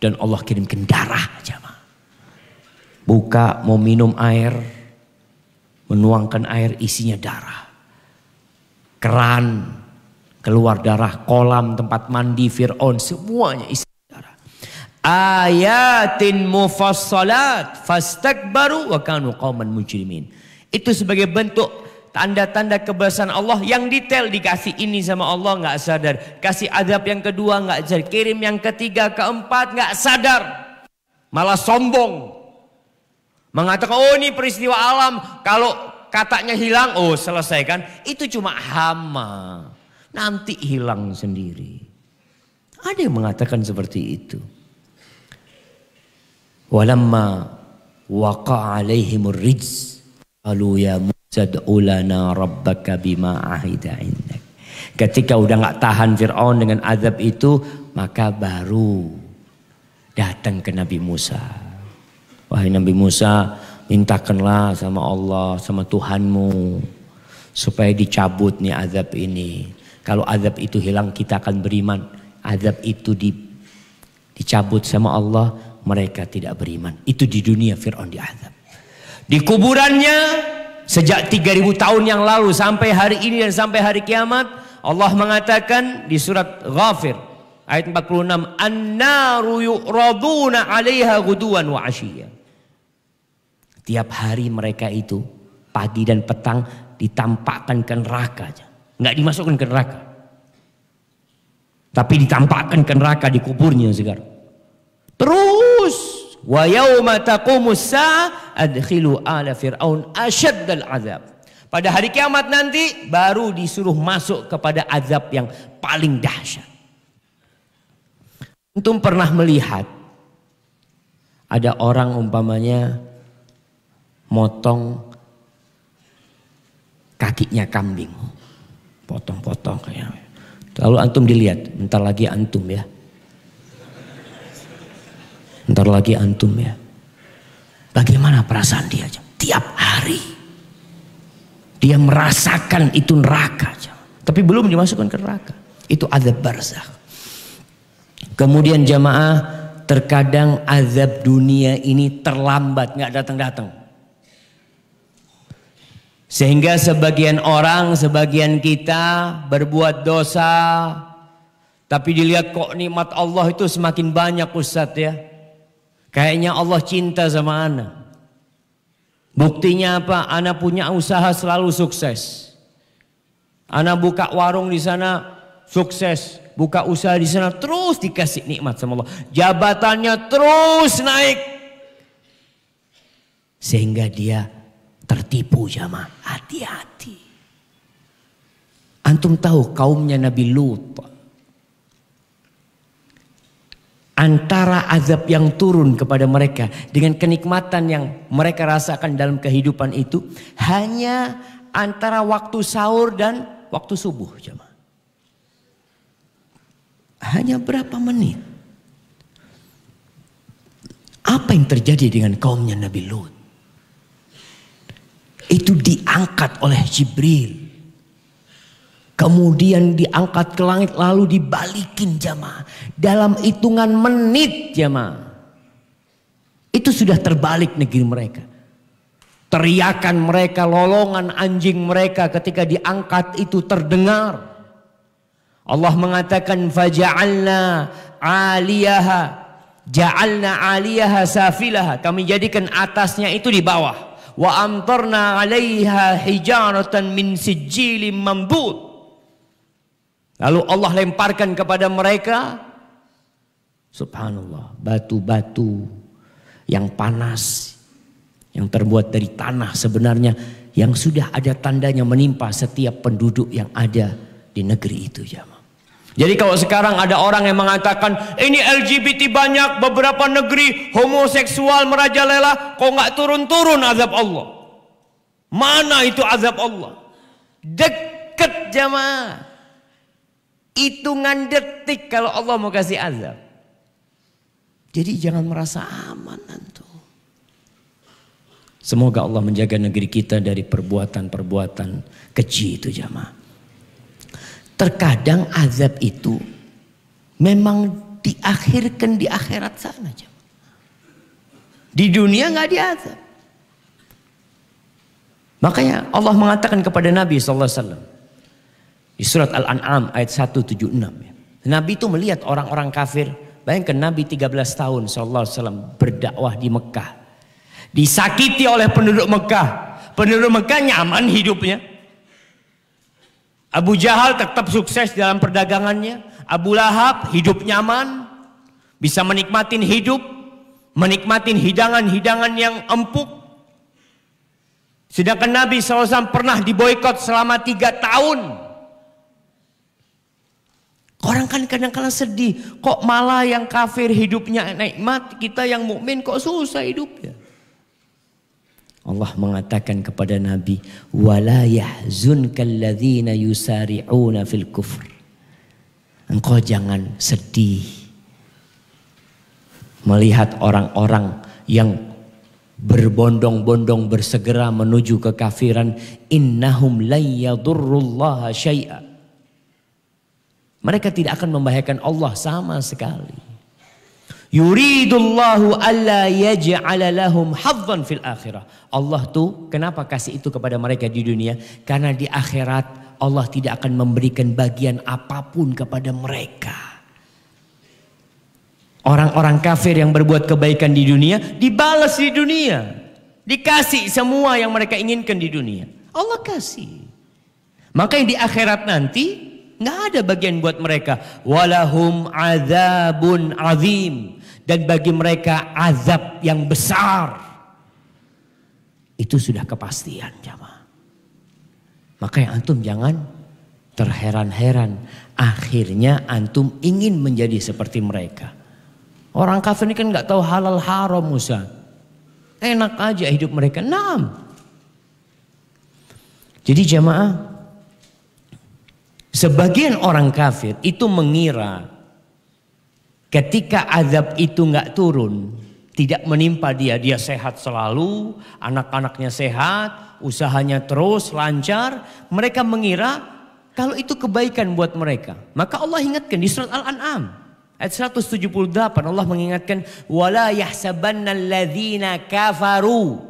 dan Allah kirimkan darah jamaah. Buka mau minum air. Menuangkan air isinya darah. Keran. Keluar darah. Kolam tempat mandi Fir'aun. Semuanya isi darah. Ayatin mufassalat. Fastakbaru wa kanu qauman mujrimin. Itu sebagai bentuk Tanda-tanda kebesaran Allah yang detail dikasih ini sama Allah nggak sadar. Kasih adab yang kedua nggak sadar. Kirim yang ketiga, keempat nggak sadar. Malah sombong. Mengatakan, oh ini peristiwa alam. Kalau katanya hilang, oh selesaikan Itu cuma hama. Nanti hilang sendiri. Ada yang mengatakan seperti itu. Walamma waqa alaihimur rijz. ya mu Jad'ulana rabbaka bima ahida indak. Ketika udah nggak tahan Fir'aun dengan azab itu, maka baru datang ke Nabi Musa. Wahai Nabi Musa, mintakanlah sama Allah, sama Tuhanmu supaya dicabut nih azab ini. Kalau azab itu hilang kita akan beriman. Azab itu di, dicabut sama Allah, mereka tidak beriman. Itu di dunia Fir'aun di azab Di kuburannya sejak 3000 tahun yang lalu sampai hari ini dan sampai hari kiamat Allah mengatakan di surat Ghafir ayat 46 annaru yu'raduna 'alaiha ghuduwan wa 'ashiyya tiap hari mereka itu pagi dan petang ditampakkan ke neraka aja nggak dimasukkan ke neraka tapi ditampakkan ke neraka di kuburnya segar. terus Wa yauma taqumus adkhilu ala fir'aun asyaddal azab. Pada hari kiamat nanti baru disuruh masuk kepada azab yang paling dahsyat. Antum pernah melihat ada orang umpamanya motong kakinya kambing. Potong-potong kayak. Lalu antum dilihat, bentar lagi antum ya Ntar lagi antum ya. Bagaimana perasaan dia? Tiap hari. Dia merasakan itu neraka. Tapi belum dimasukkan ke neraka. Itu azab barzakh. Kemudian jamaah terkadang azab dunia ini terlambat, nggak datang-datang. Sehingga sebagian orang, sebagian kita berbuat dosa, tapi dilihat kok nikmat Allah itu semakin banyak Ustaz ya. Kayaknya Allah cinta sama anak. Buktinya apa? Anak punya usaha selalu sukses. Anak buka warung di sana sukses, buka usaha di sana terus dikasih nikmat sama Allah. Jabatannya terus naik. Sehingga dia tertipu sama Hati-hati. Antum tahu kaumnya Nabi Lut antara azab yang turun kepada mereka dengan kenikmatan yang mereka rasakan dalam kehidupan itu hanya antara waktu sahur dan waktu subuh jemaah. Hanya berapa menit? Apa yang terjadi dengan kaumnya Nabi Lut? Itu diangkat oleh Jibril Kemudian diangkat ke langit lalu dibalikin jamaah. Dalam hitungan menit jamaah. Itu sudah terbalik negeri mereka. Teriakan mereka, lolongan anjing mereka ketika diangkat itu terdengar. Allah mengatakan faja'alna aliyaha ja'alna aliyaha safilaha. Kami jadikan atasnya itu di bawah. Wa amtarna alaiha hijaratan min sijilim mambut. Lalu Allah lemparkan kepada mereka subhanallah batu-batu yang panas yang terbuat dari tanah sebenarnya yang sudah ada tandanya menimpa setiap penduduk yang ada di negeri itu jamaah. Jadi kalau sekarang ada orang yang mengatakan ini LGBT banyak beberapa negeri homoseksual merajalela kok nggak turun-turun azab Allah. Mana itu azab Allah? Dekat jamaah. Hitungan detik kalau Allah mau kasih azab. Jadi jangan merasa aman nanti. Semoga Allah menjaga negeri kita dari perbuatan-perbuatan keji itu jamaah. Terkadang azab itu memang diakhirkan di akhirat sana jamaah. Di dunia nggak diazab. Makanya Allah mengatakan kepada Nabi saw. Di surat Al-An'am ayat 176. Ya. Nabi itu melihat orang-orang kafir. Bayangkan Nabi 13 tahun SAW berdakwah di Mekah. Disakiti oleh penduduk Mekah. Penduduk Mekah nyaman hidupnya. Abu Jahal tetap sukses dalam perdagangannya. Abu Lahab hidup nyaman, bisa menikmatin hidup, menikmatin hidangan-hidangan yang empuk. Sedangkan Nabi SAW pernah diboykot selama tiga tahun Orang kan kadang-kadang sedih, kok malah yang kafir hidupnya nikmat, kita yang mukmin kok susah hidupnya. Allah mengatakan kepada Nabi, "Wala yahzunkal ladzina yusari'una fil kufr." Engkau jangan sedih melihat orang-orang yang berbondong-bondong bersegera menuju kekafiran innahum la yadurrullaha syai'a mereka tidak akan membahayakan Allah sama sekali. Yuridullahu alla yaj'ala lahum fil akhirah. Allah tuh kenapa kasih itu kepada mereka di dunia? Karena di akhirat Allah tidak akan memberikan bagian apapun kepada mereka. Orang-orang kafir yang berbuat kebaikan di dunia dibalas di dunia. Dikasih semua yang mereka inginkan di dunia. Allah kasih. Maka yang di akhirat nanti Nggak ada bagian buat mereka. Walahum azabun azim. Dan bagi mereka azab yang besar. Itu sudah kepastian jamaah. maka yang antum jangan terheran-heran. Akhirnya antum ingin menjadi seperti mereka. Orang kafir ini kan nggak tahu halal haram Musa. Enak aja hidup mereka. Enam. Jadi jamaah Sebagian orang kafir itu mengira ketika azab itu nggak turun, tidak menimpa dia, dia sehat selalu, anak-anaknya sehat, usahanya terus lancar. Mereka mengira kalau itu kebaikan buat mereka. Maka Allah ingatkan di surat Al-An'am ayat 178 Allah mengingatkan wala yahsabannalladzina kafaru.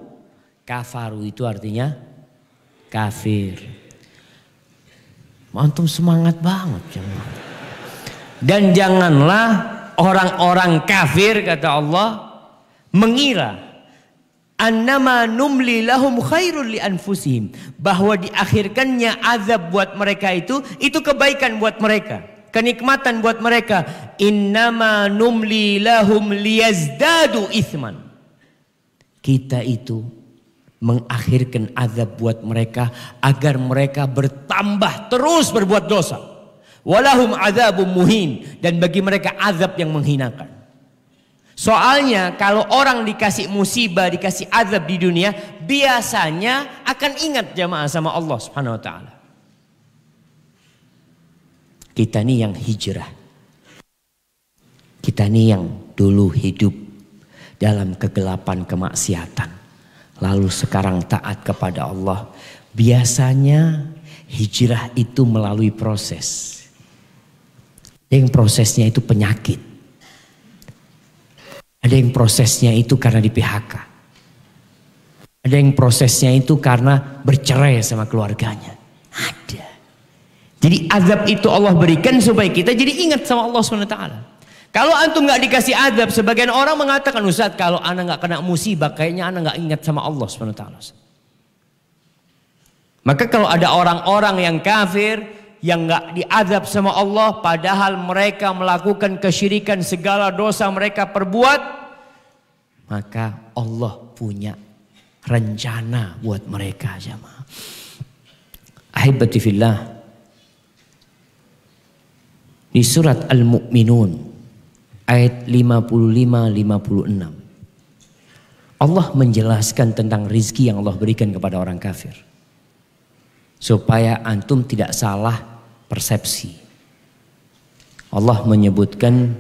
Kafaru itu artinya kafir. Antum semangat banget. Dan janganlah orang-orang kafir kata Allah mengira annama numli lahum khairul li anfusihim bahwa diakhirkannya azab buat mereka itu itu kebaikan buat mereka kenikmatan buat mereka innama numli lahum liyazdadu isman kita itu mengakhirkan azab buat mereka agar mereka bertambah terus berbuat dosa. Walahum azabum muhin dan bagi mereka azab yang menghinakan. Soalnya kalau orang dikasih musibah, dikasih azab di dunia, biasanya akan ingat jamaah sama Allah Subhanahu wa taala. Kita nih yang hijrah. Kita nih yang dulu hidup dalam kegelapan kemaksiatan lalu sekarang taat kepada Allah. Biasanya hijrah itu melalui proses. Ada yang prosesnya itu penyakit. Ada yang prosesnya itu karena di PHK. Ada yang prosesnya itu karena bercerai sama keluarganya. Ada. Jadi azab itu Allah berikan supaya kita jadi ingat sama Allah SWT. Kalau antum nggak dikasih adab, sebagian orang mengatakan Ustaz kalau anak nggak kena musibah, kayaknya anak nggak ingat sama Allah swt. Maka kalau ada orang-orang yang kafir yang nggak diadab sama Allah, padahal mereka melakukan kesyirikan segala dosa mereka perbuat, maka Allah punya rencana buat mereka jemaah. Ahibati fillah. Di surat Al-Mu'minun ayat 55-56. Allah menjelaskan tentang rizki yang Allah berikan kepada orang kafir. Supaya antum tidak salah persepsi. Allah menyebutkan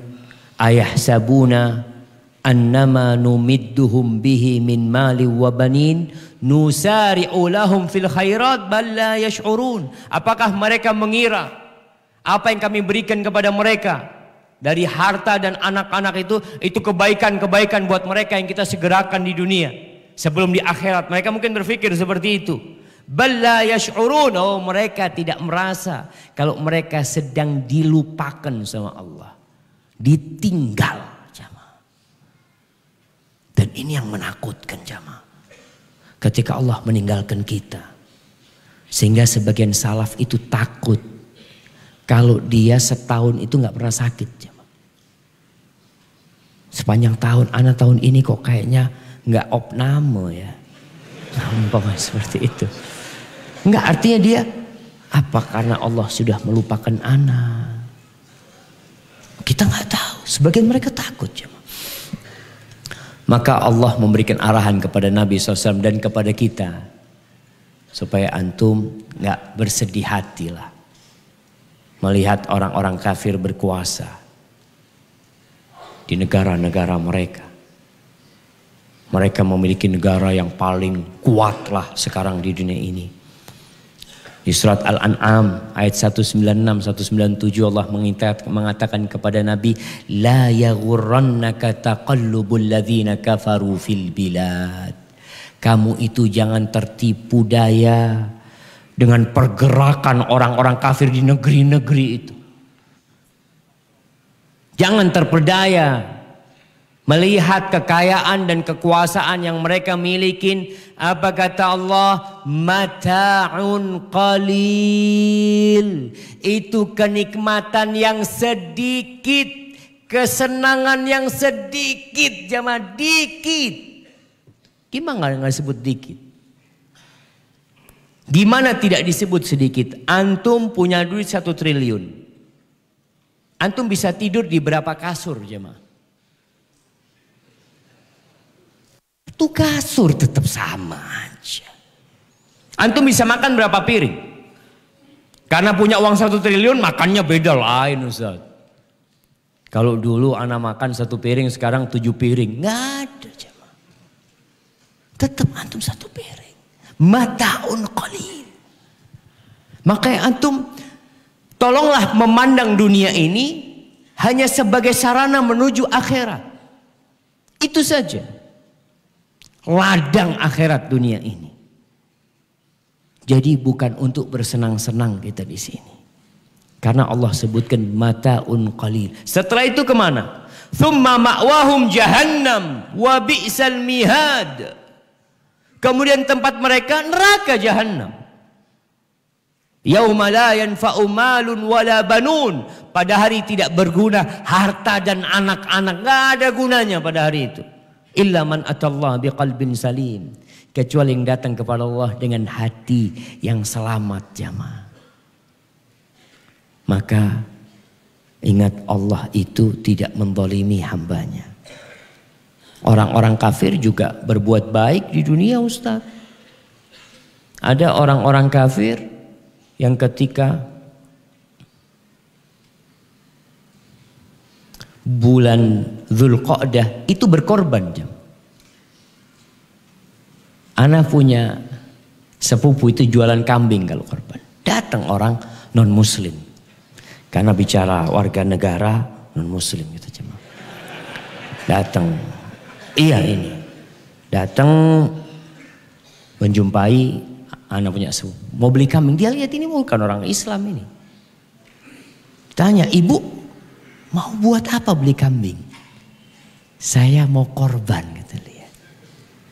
ayah sabuna annama numidduhum bihi min mali wa banin nusari'u lahum fil khairat bal la yash'urun apakah mereka mengira apa yang kami berikan kepada mereka dari harta dan anak-anak itu, itu kebaikan-kebaikan buat mereka yang kita segerakan di dunia. Sebelum di akhirat, mereka mungkin berpikir seperti itu. Bela yash'urun, oh mereka tidak merasa kalau mereka sedang dilupakan sama Allah. Ditinggal jamaah. Dan ini yang menakutkan jamaah. Ketika Allah meninggalkan kita. Sehingga sebagian salaf itu takut kalau dia setahun itu nggak pernah sakit. Sepanjang tahun, anak tahun ini kok kayaknya nggak opname ya. Umpama seperti itu. Enggak artinya dia apa karena Allah sudah melupakan anak. Kita nggak tahu. Sebagian mereka takut jemaah. Maka Allah memberikan arahan kepada Nabi SAW dan kepada kita supaya antum nggak bersedih hati lah melihat orang-orang kafir berkuasa di negara-negara mereka. Mereka memiliki negara yang paling kuatlah sekarang di dunia ini. Di surat Al-An'am ayat 196 197 Allah mengatakan kepada Nabi la yaghurrannaka taqallubul ladzina kafaru fil bilad. Kamu itu jangan tertipu daya dengan pergerakan orang-orang kafir di negeri-negeri itu. Jangan terpedaya melihat kekayaan dan kekuasaan yang mereka milikin. Apa kata Allah? Mata'un qalil. Itu kenikmatan yang sedikit. Kesenangan yang sedikit. Jama dikit. Gimana nggak sebut dikit? Di mana tidak disebut sedikit? Antum punya duit satu triliun. Antum bisa tidur di berapa kasur jemaah? Itu kasur tetap sama aja. Antum bisa makan berapa piring? Karena punya uang satu triliun makannya beda lain Ustaz. Kalau dulu anak makan satu piring sekarang tujuh piring. Nggak ada jemaah. Tetap antum satu piring. Mataun qalil. Maka antum tolonglah memandang dunia ini hanya sebagai sarana menuju akhirat. Itu saja. Ladang akhirat dunia ini. Jadi bukan untuk bersenang-senang kita di sini. Karena Allah sebutkan mataun qalil. Setelah itu kemana? Thumma ma'wahum jahannam wa bi'sal mihad. Kemudian tempat mereka neraka jahanam. Yauma la yanfa'u malun wala banun. Pada hari tidak berguna harta dan anak-anak. Enggak ada gunanya pada hari itu. Illa man atallah biqalbin salim. Kecuali yang datang kepada Allah dengan hati yang selamat jamaah. Maka ingat Allah itu tidak mendolimi hambanya. Orang-orang kafir juga berbuat baik di dunia Ustaz. Ada orang-orang kafir yang ketika bulan Zulqa'dah itu berkorban Anak punya sepupu itu jualan kambing kalau korban. Datang orang non muslim. Karena bicara warga negara non muslim gitu jemaah. Datang Iya ini. Iya. Datang menjumpai anak punya sepupu. Mau beli kambing. Dia lihat ini bukan orang Islam ini. Tanya, ibu mau buat apa beli kambing? Saya mau korban kata dia.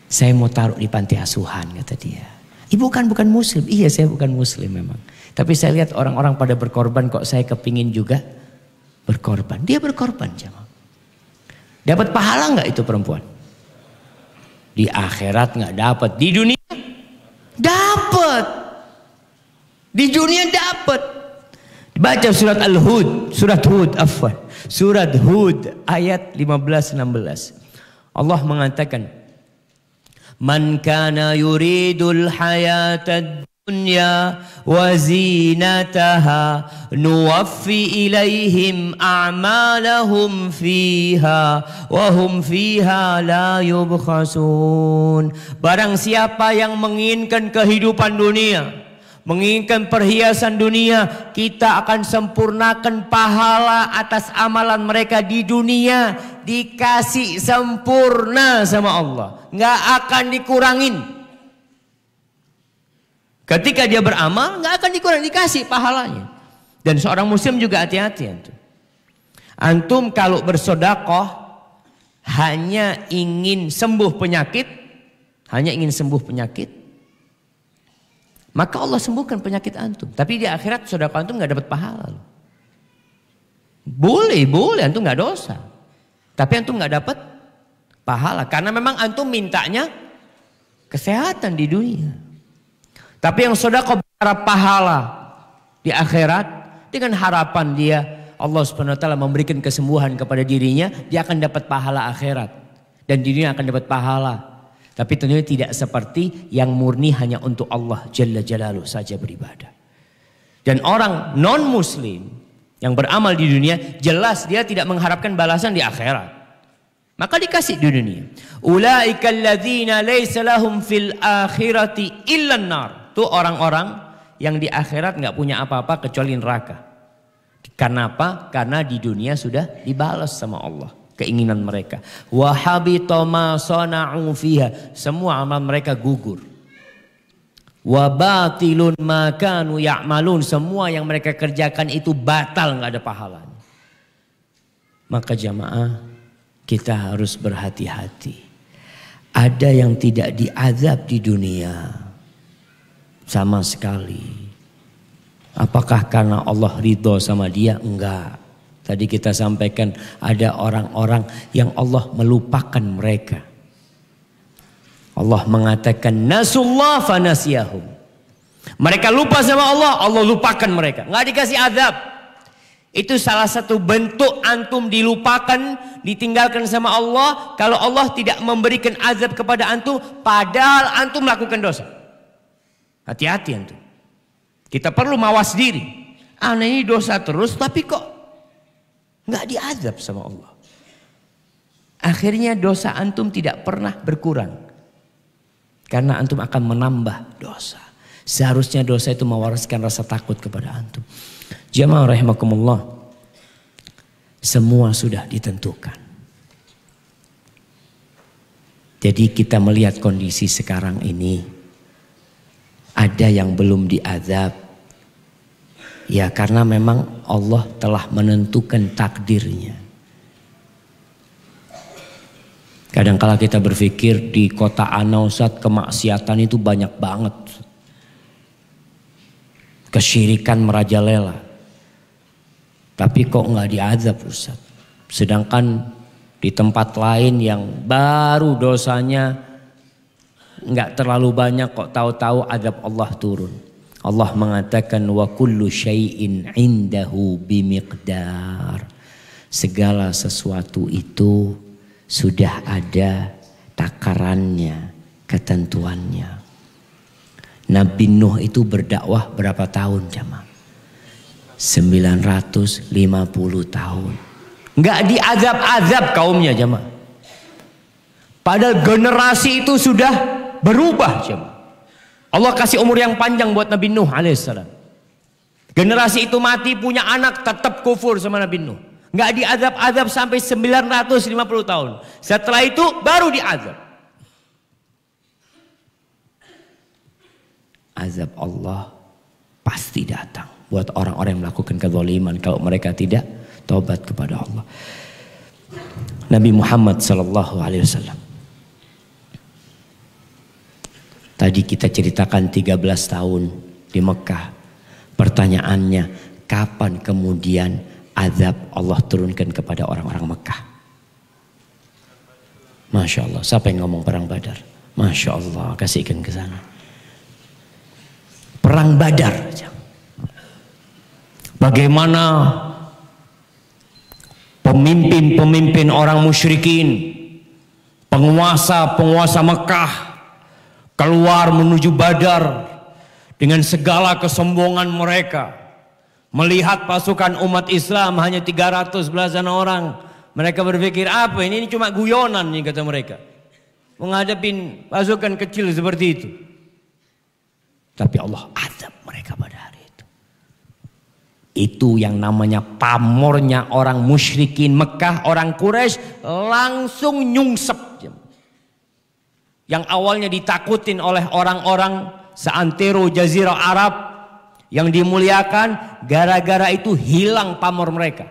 Saya mau taruh di panti asuhan kata dia. Ibu kan bukan muslim. Iya saya bukan muslim memang. Tapi saya lihat orang-orang pada berkorban kok saya kepingin juga berkorban. Dia berkorban jamaah. Dapat pahala nggak itu perempuan? Di akhirat nggak dapat, di dunia dapat. Di dunia dapat. Baca surat Al-Hud, surat Hud, afwan. Surat Hud ayat 15 16. Allah mengatakan, "Man kana yuridul hayatad الدنيا وزينتها نوفي إليهم أعمالهم فيها وهم فيها لا يبخسون Barang siapa yang menginginkan kehidupan dunia Menginginkan perhiasan dunia Kita akan sempurnakan pahala atas amalan mereka di dunia Dikasih sempurna sama Allah Nggak akan dikurangin Ketika dia beramal, nggak akan dikurang dikasih pahalanya. Dan seorang muslim juga hati-hati antum. kalau bersodakoh hanya ingin sembuh penyakit, hanya ingin sembuh penyakit, maka Allah sembuhkan penyakit antum. Tapi di akhirat sodakoh antum nggak dapat pahala. Boleh, boleh antum nggak dosa. Tapi antum nggak dapat pahala karena memang antum mintanya kesehatan di dunia. Tapi yang sudah kau berharap pahala di akhirat dengan harapan dia Allah Subhanahu wa taala memberikan kesembuhan kepada dirinya, dia akan dapat pahala akhirat dan dirinya akan dapat pahala. Tapi tentunya tidak seperti yang murni hanya untuk Allah Jalla jalalu saja beribadah. Dan orang non muslim yang beramal di dunia jelas dia tidak mengharapkan balasan di akhirat. Maka dikasih di dunia. ladzina laisa lahum fil akhirati illa nar. Itu orang-orang yang di akhirat nggak punya apa-apa kecuali neraka. Kenapa? Karena di dunia sudah dibalas sama Allah keinginan mereka. Wahabi fiha. Semua amal mereka gugur. Wabatilun makanu ya'malun. Semua yang mereka kerjakan itu batal nggak ada pahalanya. Maka jamaah kita harus berhati-hati. Ada yang tidak diazab di dunia sama sekali. Apakah karena Allah ridho sama dia? Enggak. Tadi kita sampaikan ada orang-orang yang Allah melupakan mereka. Allah mengatakan nasullah fanasiyahum. Mereka lupa sama Allah, Allah lupakan mereka. Enggak dikasih azab. Itu salah satu bentuk antum dilupakan, ditinggalkan sama Allah. Kalau Allah tidak memberikan azab kepada antum, padahal antum melakukan dosa. Hati-hati itu. Kita perlu mawas diri. Aneh ini dosa terus tapi kok nggak diazab sama Allah. Akhirnya dosa antum tidak pernah berkurang. Karena antum akan menambah dosa. Seharusnya dosa itu mewariskan rasa takut kepada antum. Jamaah rahimakumullah. Semua sudah ditentukan. Jadi kita melihat kondisi sekarang ini ada yang belum diazab. Ya karena memang Allah telah menentukan takdirnya. Kadang Kadangkala kita berpikir di kota Anausat kemaksiatan itu banyak banget. Kesyirikan merajalela. Tapi kok nggak diazab Ustaz? Sedangkan di tempat lain yang baru dosanya nggak terlalu banyak kok tahu-tahu adab Allah turun. Allah mengatakan wa kullu syai'in indahu bimiqdar. Segala sesuatu itu sudah ada takarannya, ketentuannya. Nabi Nuh itu berdakwah berapa tahun jamaah? 950 tahun. Enggak diazab-azab kaumnya jamaah. Padahal generasi itu sudah berubah jemaah. Allah kasih umur yang panjang buat Nabi Nuh alaihissalam. Generasi itu mati punya anak tetap kufur sama Nabi Nuh. Nggak diadab-adab sampai 950 tahun. Setelah itu baru diadab. Azab Allah pasti datang buat orang-orang yang melakukan kezaliman kalau mereka tidak taubat kepada Allah. Nabi Muhammad sallallahu alaihi wasallam Tadi kita ceritakan 13 tahun di Mekah. Pertanyaannya, kapan kemudian azab Allah turunkan kepada orang-orang Mekah? Masya Allah, siapa yang ngomong perang badar? Masya Allah, kasihkan ke sana. Perang badar. Bagaimana pemimpin-pemimpin orang musyrikin, penguasa-penguasa Mekah, keluar menuju Badar dengan segala kesombongan mereka. Melihat pasukan umat Islam hanya 300 belasan orang, mereka berpikir apa ini, ini cuma guyonan nih kata mereka. Menghadapi pasukan kecil seperti itu. Tapi Allah azab mereka pada hari itu. Itu yang namanya pamornya orang musyrikin Mekah, orang Quraisy langsung nyungsep yang awalnya ditakutin oleh orang-orang seantero jazirah Arab yang dimuliakan gara-gara itu hilang pamor mereka.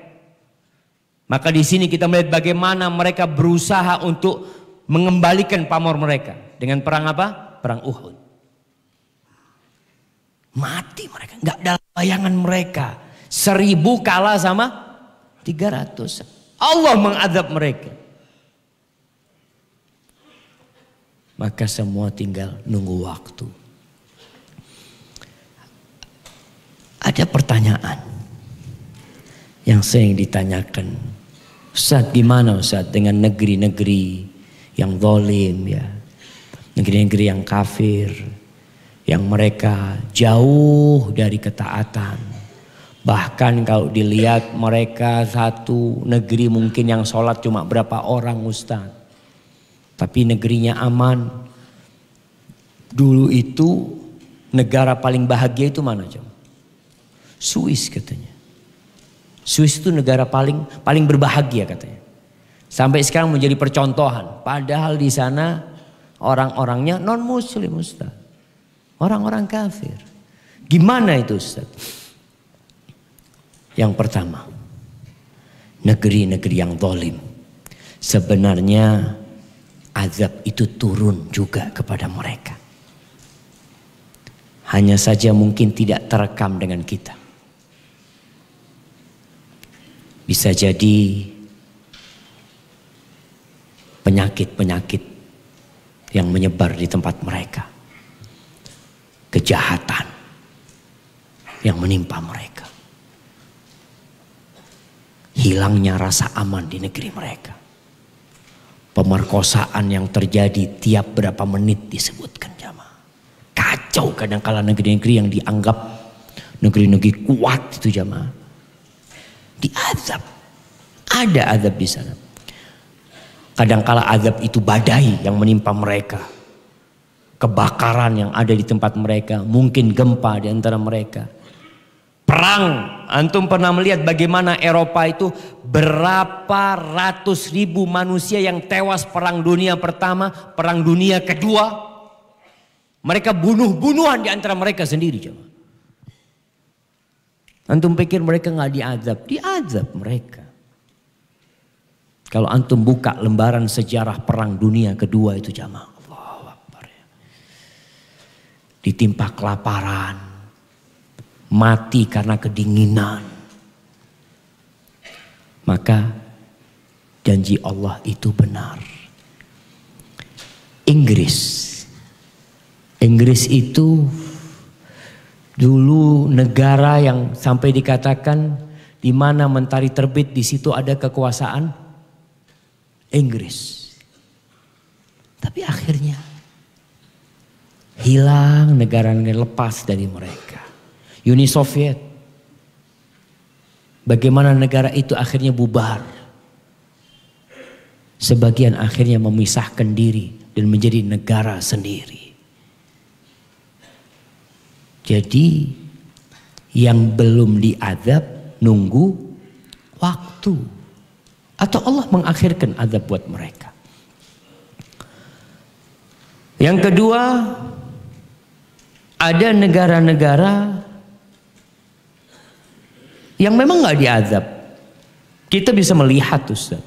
Maka di sini kita melihat bagaimana mereka berusaha untuk mengembalikan pamor mereka dengan perang apa? Perang Uhud. Mati mereka, nggak dalam bayangan mereka. Seribu kalah sama tiga ratus. Allah mengadab mereka. Maka semua tinggal nunggu waktu. Ada pertanyaan yang sering ditanyakan. Ustaz gimana saat dengan negeri-negeri yang dolim ya. Negeri-negeri yang kafir. Yang mereka jauh dari ketaatan. Bahkan kalau dilihat mereka satu negeri mungkin yang sholat cuma berapa orang Ustaz tapi negerinya aman. Dulu itu negara paling bahagia itu mana, Jam? Swiss katanya. Swiss itu negara paling paling berbahagia katanya. Sampai sekarang menjadi percontohan. Padahal di sana orang-orangnya non muslim Ustaz. Orang-orang kafir. Gimana itu Ustaz? Yang pertama, negeri-negeri yang dolim. Sebenarnya azab itu turun juga kepada mereka. Hanya saja mungkin tidak terekam dengan kita. Bisa jadi penyakit-penyakit yang menyebar di tempat mereka. Kejahatan yang menimpa mereka. Hilangnya rasa aman di negeri mereka Pemerkosaan yang terjadi tiap berapa menit disebutkan jamaah. Kacau kadangkala negeri-negeri yang dianggap negeri-negeri kuat itu jamaah. Diazab. Ada azab di sana. Kadangkala azab itu badai yang menimpa mereka. Kebakaran yang ada di tempat mereka. Mungkin gempa di antara mereka. Perang antum pernah melihat bagaimana Eropa itu berapa ratus ribu manusia yang tewas perang dunia pertama, perang dunia kedua. Mereka bunuh-bunuhan di antara mereka sendiri. Coba. Antum pikir mereka nggak diazab? Diazab mereka. Kalau antum buka lembaran sejarah perang dunia kedua itu jamaah. Allah ya. Ditimpa kelaparan, mati karena kedinginan. Maka janji Allah itu benar. Inggris. Inggris itu dulu negara yang sampai dikatakan di mana mentari terbit di situ ada kekuasaan Inggris. Tapi akhirnya hilang negara-negara lepas dari mereka. Uni Soviet. Bagaimana negara itu akhirnya bubar. Sebagian akhirnya memisahkan diri dan menjadi negara sendiri. Jadi yang belum diadab nunggu waktu. Atau Allah mengakhirkan adab buat mereka. Yang kedua, ada negara-negara yang memang nggak diazab. Kita bisa melihat Ustaz.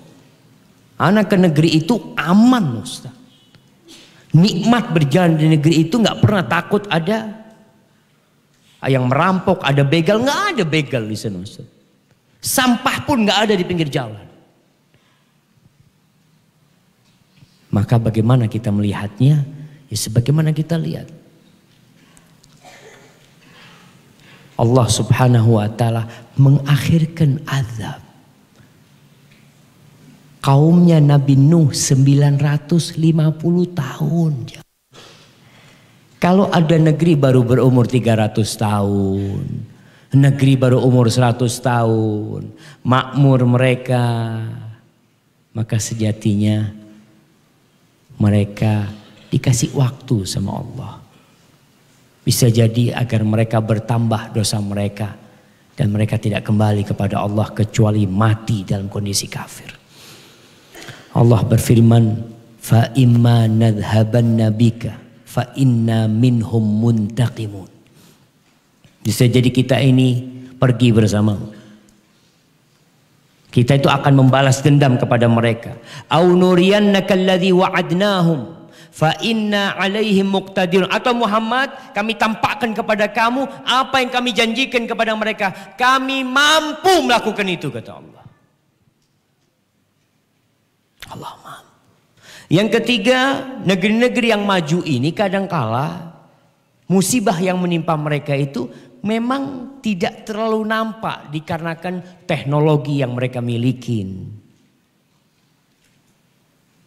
Anak ke negeri itu aman Ustaz. Nikmat berjalan di negeri itu nggak pernah takut ada yang merampok, ada begal, nggak ada begal di sana Ustaz. Sampah pun nggak ada di pinggir jalan. Maka bagaimana kita melihatnya? Ya sebagaimana kita lihat. Allah Subhanahu wa taala mengakhirkan azab. Kaumnya Nabi Nuh 950 tahun. Kalau ada negeri baru berumur 300 tahun, negeri baru umur 100 tahun, makmur mereka, maka sejatinya mereka dikasih waktu sama Allah. Bisa jadi agar mereka bertambah dosa mereka. Dan mereka tidak kembali kepada Allah kecuali mati dalam kondisi kafir. Allah berfirman, فَإِمَّا نَذْهَبَنَّ بِكَ فَإِنَّا مِنْهُمْ مُنْتَقِمُونَ Bisa jadi kita ini pergi bersama. Kita itu akan membalas dendam kepada mereka. Au nuriyannaka alladhi wa'adnahum fa inna alaihim muqtadir atau Muhammad kami tampakkan kepada kamu apa yang kami janjikan kepada mereka kami mampu melakukan itu kata Allah Allah mampu yang ketiga negeri-negeri yang maju ini kadangkala musibah yang menimpa mereka itu memang tidak terlalu nampak dikarenakan teknologi yang mereka milikin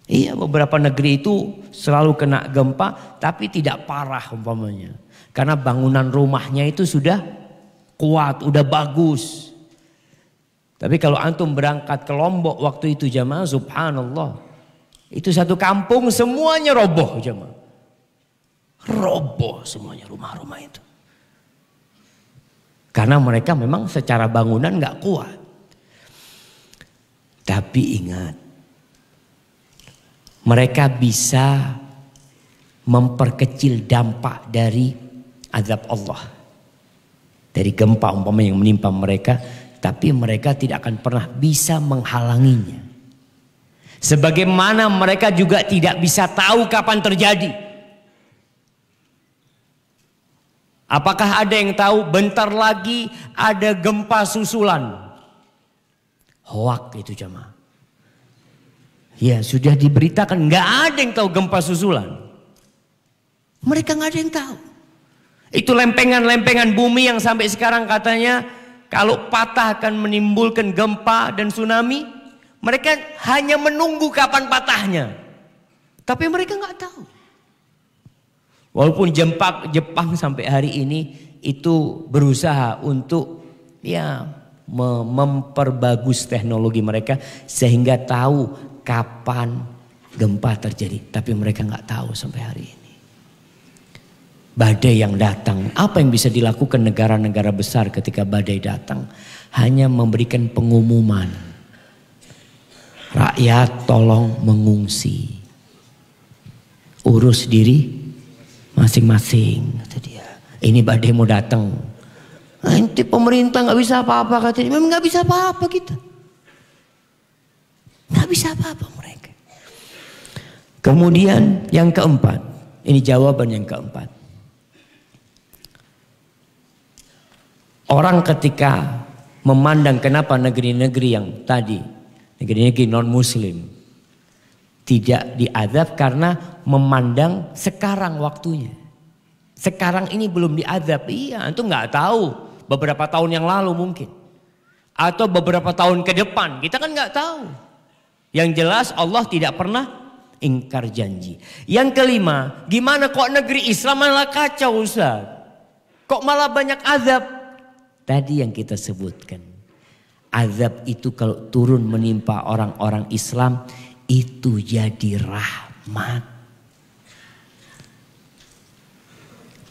Iya beberapa negeri itu selalu kena gempa tapi tidak parah umpamanya. Karena bangunan rumahnya itu sudah kuat, udah bagus. Tapi kalau antum berangkat ke Lombok waktu itu jemaah, subhanallah. Itu satu kampung semuanya roboh jemaah, Roboh semuanya rumah-rumah itu. Karena mereka memang secara bangunan gak kuat. Tapi ingat mereka bisa memperkecil dampak dari azab Allah. Dari gempa umpama yang menimpa mereka, tapi mereka tidak akan pernah bisa menghalanginya. Sebagaimana mereka juga tidak bisa tahu kapan terjadi. Apakah ada yang tahu bentar lagi ada gempa susulan? Hoak itu jemaah. Ya sudah diberitakan, nggak ada yang tahu gempa susulan. Mereka nggak ada yang tahu. Itu lempengan-lempengan bumi yang sampai sekarang katanya kalau patah akan menimbulkan gempa dan tsunami. Mereka hanya menunggu kapan patahnya. Tapi mereka nggak tahu. Walaupun jempak Jepang sampai hari ini itu berusaha untuk ya memperbagus teknologi mereka sehingga tahu kapan gempa terjadi. Tapi mereka nggak tahu sampai hari ini. Badai yang datang, apa yang bisa dilakukan negara-negara besar ketika badai datang? Hanya memberikan pengumuman. Rakyat tolong mengungsi. Urus diri masing-masing Ini badai mau datang. Nanti pemerintah nggak bisa apa-apa Katanya Memang nggak bisa apa-apa kita. Nggak bisa apa-apa mereka. Kemudian yang keempat, ini jawaban yang keempat. Orang ketika memandang kenapa negeri-negeri yang tadi, negeri-negeri non-muslim, tidak diadab karena memandang sekarang waktunya. Sekarang ini belum diadab, iya itu nggak tahu beberapa tahun yang lalu mungkin. Atau beberapa tahun ke depan, kita kan nggak tahu. Yang jelas Allah tidak pernah ingkar janji. Yang kelima, gimana kok negeri Islam malah kacau Ustaz? Kok malah banyak azab? Tadi yang kita sebutkan. Azab itu kalau turun menimpa orang-orang Islam itu jadi rahmat.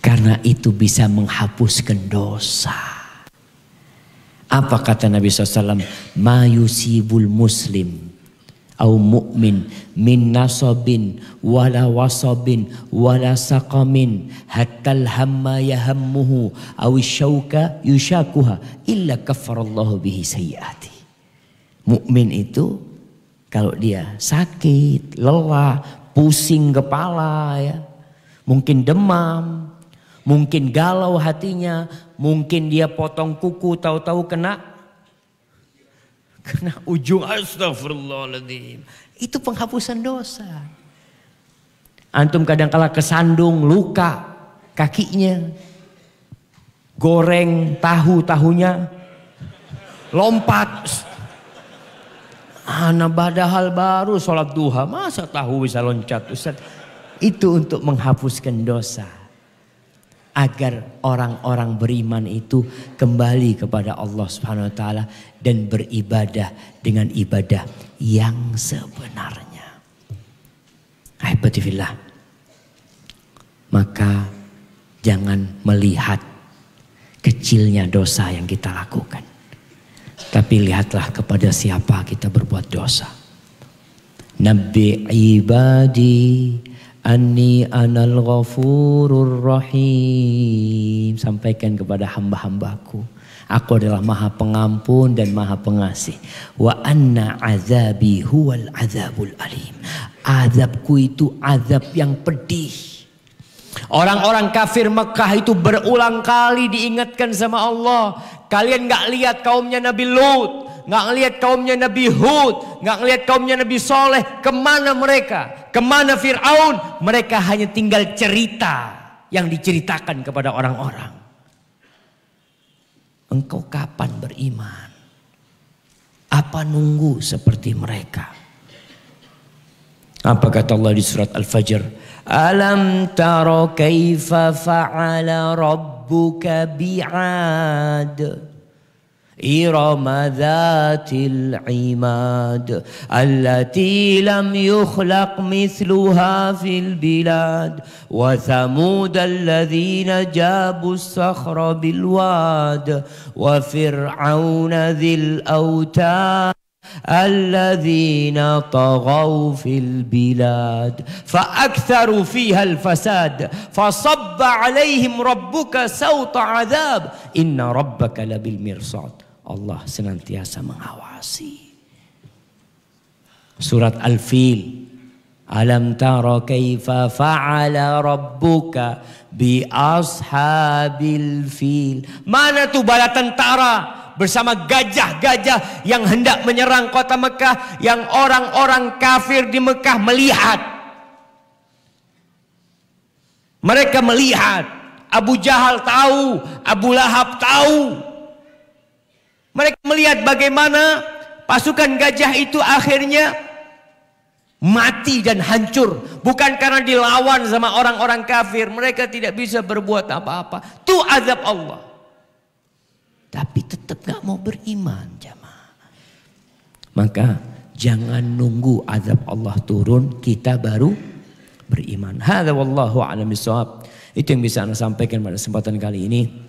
Karena itu bisa menghapuskan dosa. Apa kata Nabi SAW? Mayusibul muslim au mu'min min nasabin wala wasabin wala saqamin hatta alhamma yahammuhu au syauka yushakuha illa kafarallahu bihi sayyiati. Mukmin itu kalau dia sakit, lelah, pusing kepala ya, mungkin demam, mungkin galau hatinya, mungkin dia potong kuku tahu-tahu kena Kena ujung astagfirullahaladzim. Itu penghapusan dosa. Antum kadang kala kesandung, luka kakinya. Goreng tahu tahunya. Lompat. Anak badahal baru sholat duha. Masa tahu bisa loncat Ustaz? Itu untuk menghapuskan dosa agar orang-orang beriman itu kembali kepada Allah Subhanahu wa taala dan beribadah dengan ibadah yang sebenarnya. Alhamdulillah. Maka jangan melihat kecilnya dosa yang kita lakukan. Tapi lihatlah kepada siapa kita berbuat dosa. Nabi ibadi Anni anal ghafurur rahim. Sampaikan kepada hamba-hambaku. Aku adalah maha pengampun dan maha pengasih. Wa anna azabi huwal azabul alim. Azabku itu azab yang pedih. Orang-orang kafir Mekah itu berulang kali diingatkan sama Allah. Kalian gak lihat kaumnya Nabi Lut nggak ngelihat kaumnya Nabi Hud, nggak ngelihat kaumnya Nabi Soleh, kemana mereka? Kemana Fir'aun? Mereka hanya tinggal cerita yang diceritakan kepada orang-orang. Engkau kapan beriman? Apa nunggu seperti mereka? Apa kata Allah di surat Al-Fajr? Alam taro kaifa fa'ala rabbuka bi'ad. إرم ذات العماد التي لم يخلق مثلها في البلاد وثمود الذين جابوا الصخر بالواد وفرعون ذي الأوتاد الذين طغوا في البلاد فأكثروا فيها الفساد فصب عليهم ربك سوط عذاب إن ربك لبالمرصاد Allah senantiasa mengawasi. Surat Al-Fil Alam tara kaifa fa'ala rabbuka bi ashabil fil. Mana tuh bala tentara bersama gajah-gajah yang hendak menyerang kota Mekah yang orang-orang kafir di Mekah melihat. Mereka melihat. Abu Jahal tahu, Abu Lahab tahu. Mereka melihat bagaimana pasukan gajah itu akhirnya mati dan hancur. Bukan karena dilawan sama orang-orang kafir. Mereka tidak bisa berbuat apa-apa. Itu azab Allah. Tapi tetap gak mau beriman jamaah. Maka jangan nunggu azab Allah turun. Kita baru beriman. Hada wallahu alam Itu yang bisa anda sampaikan pada kesempatan kali ini.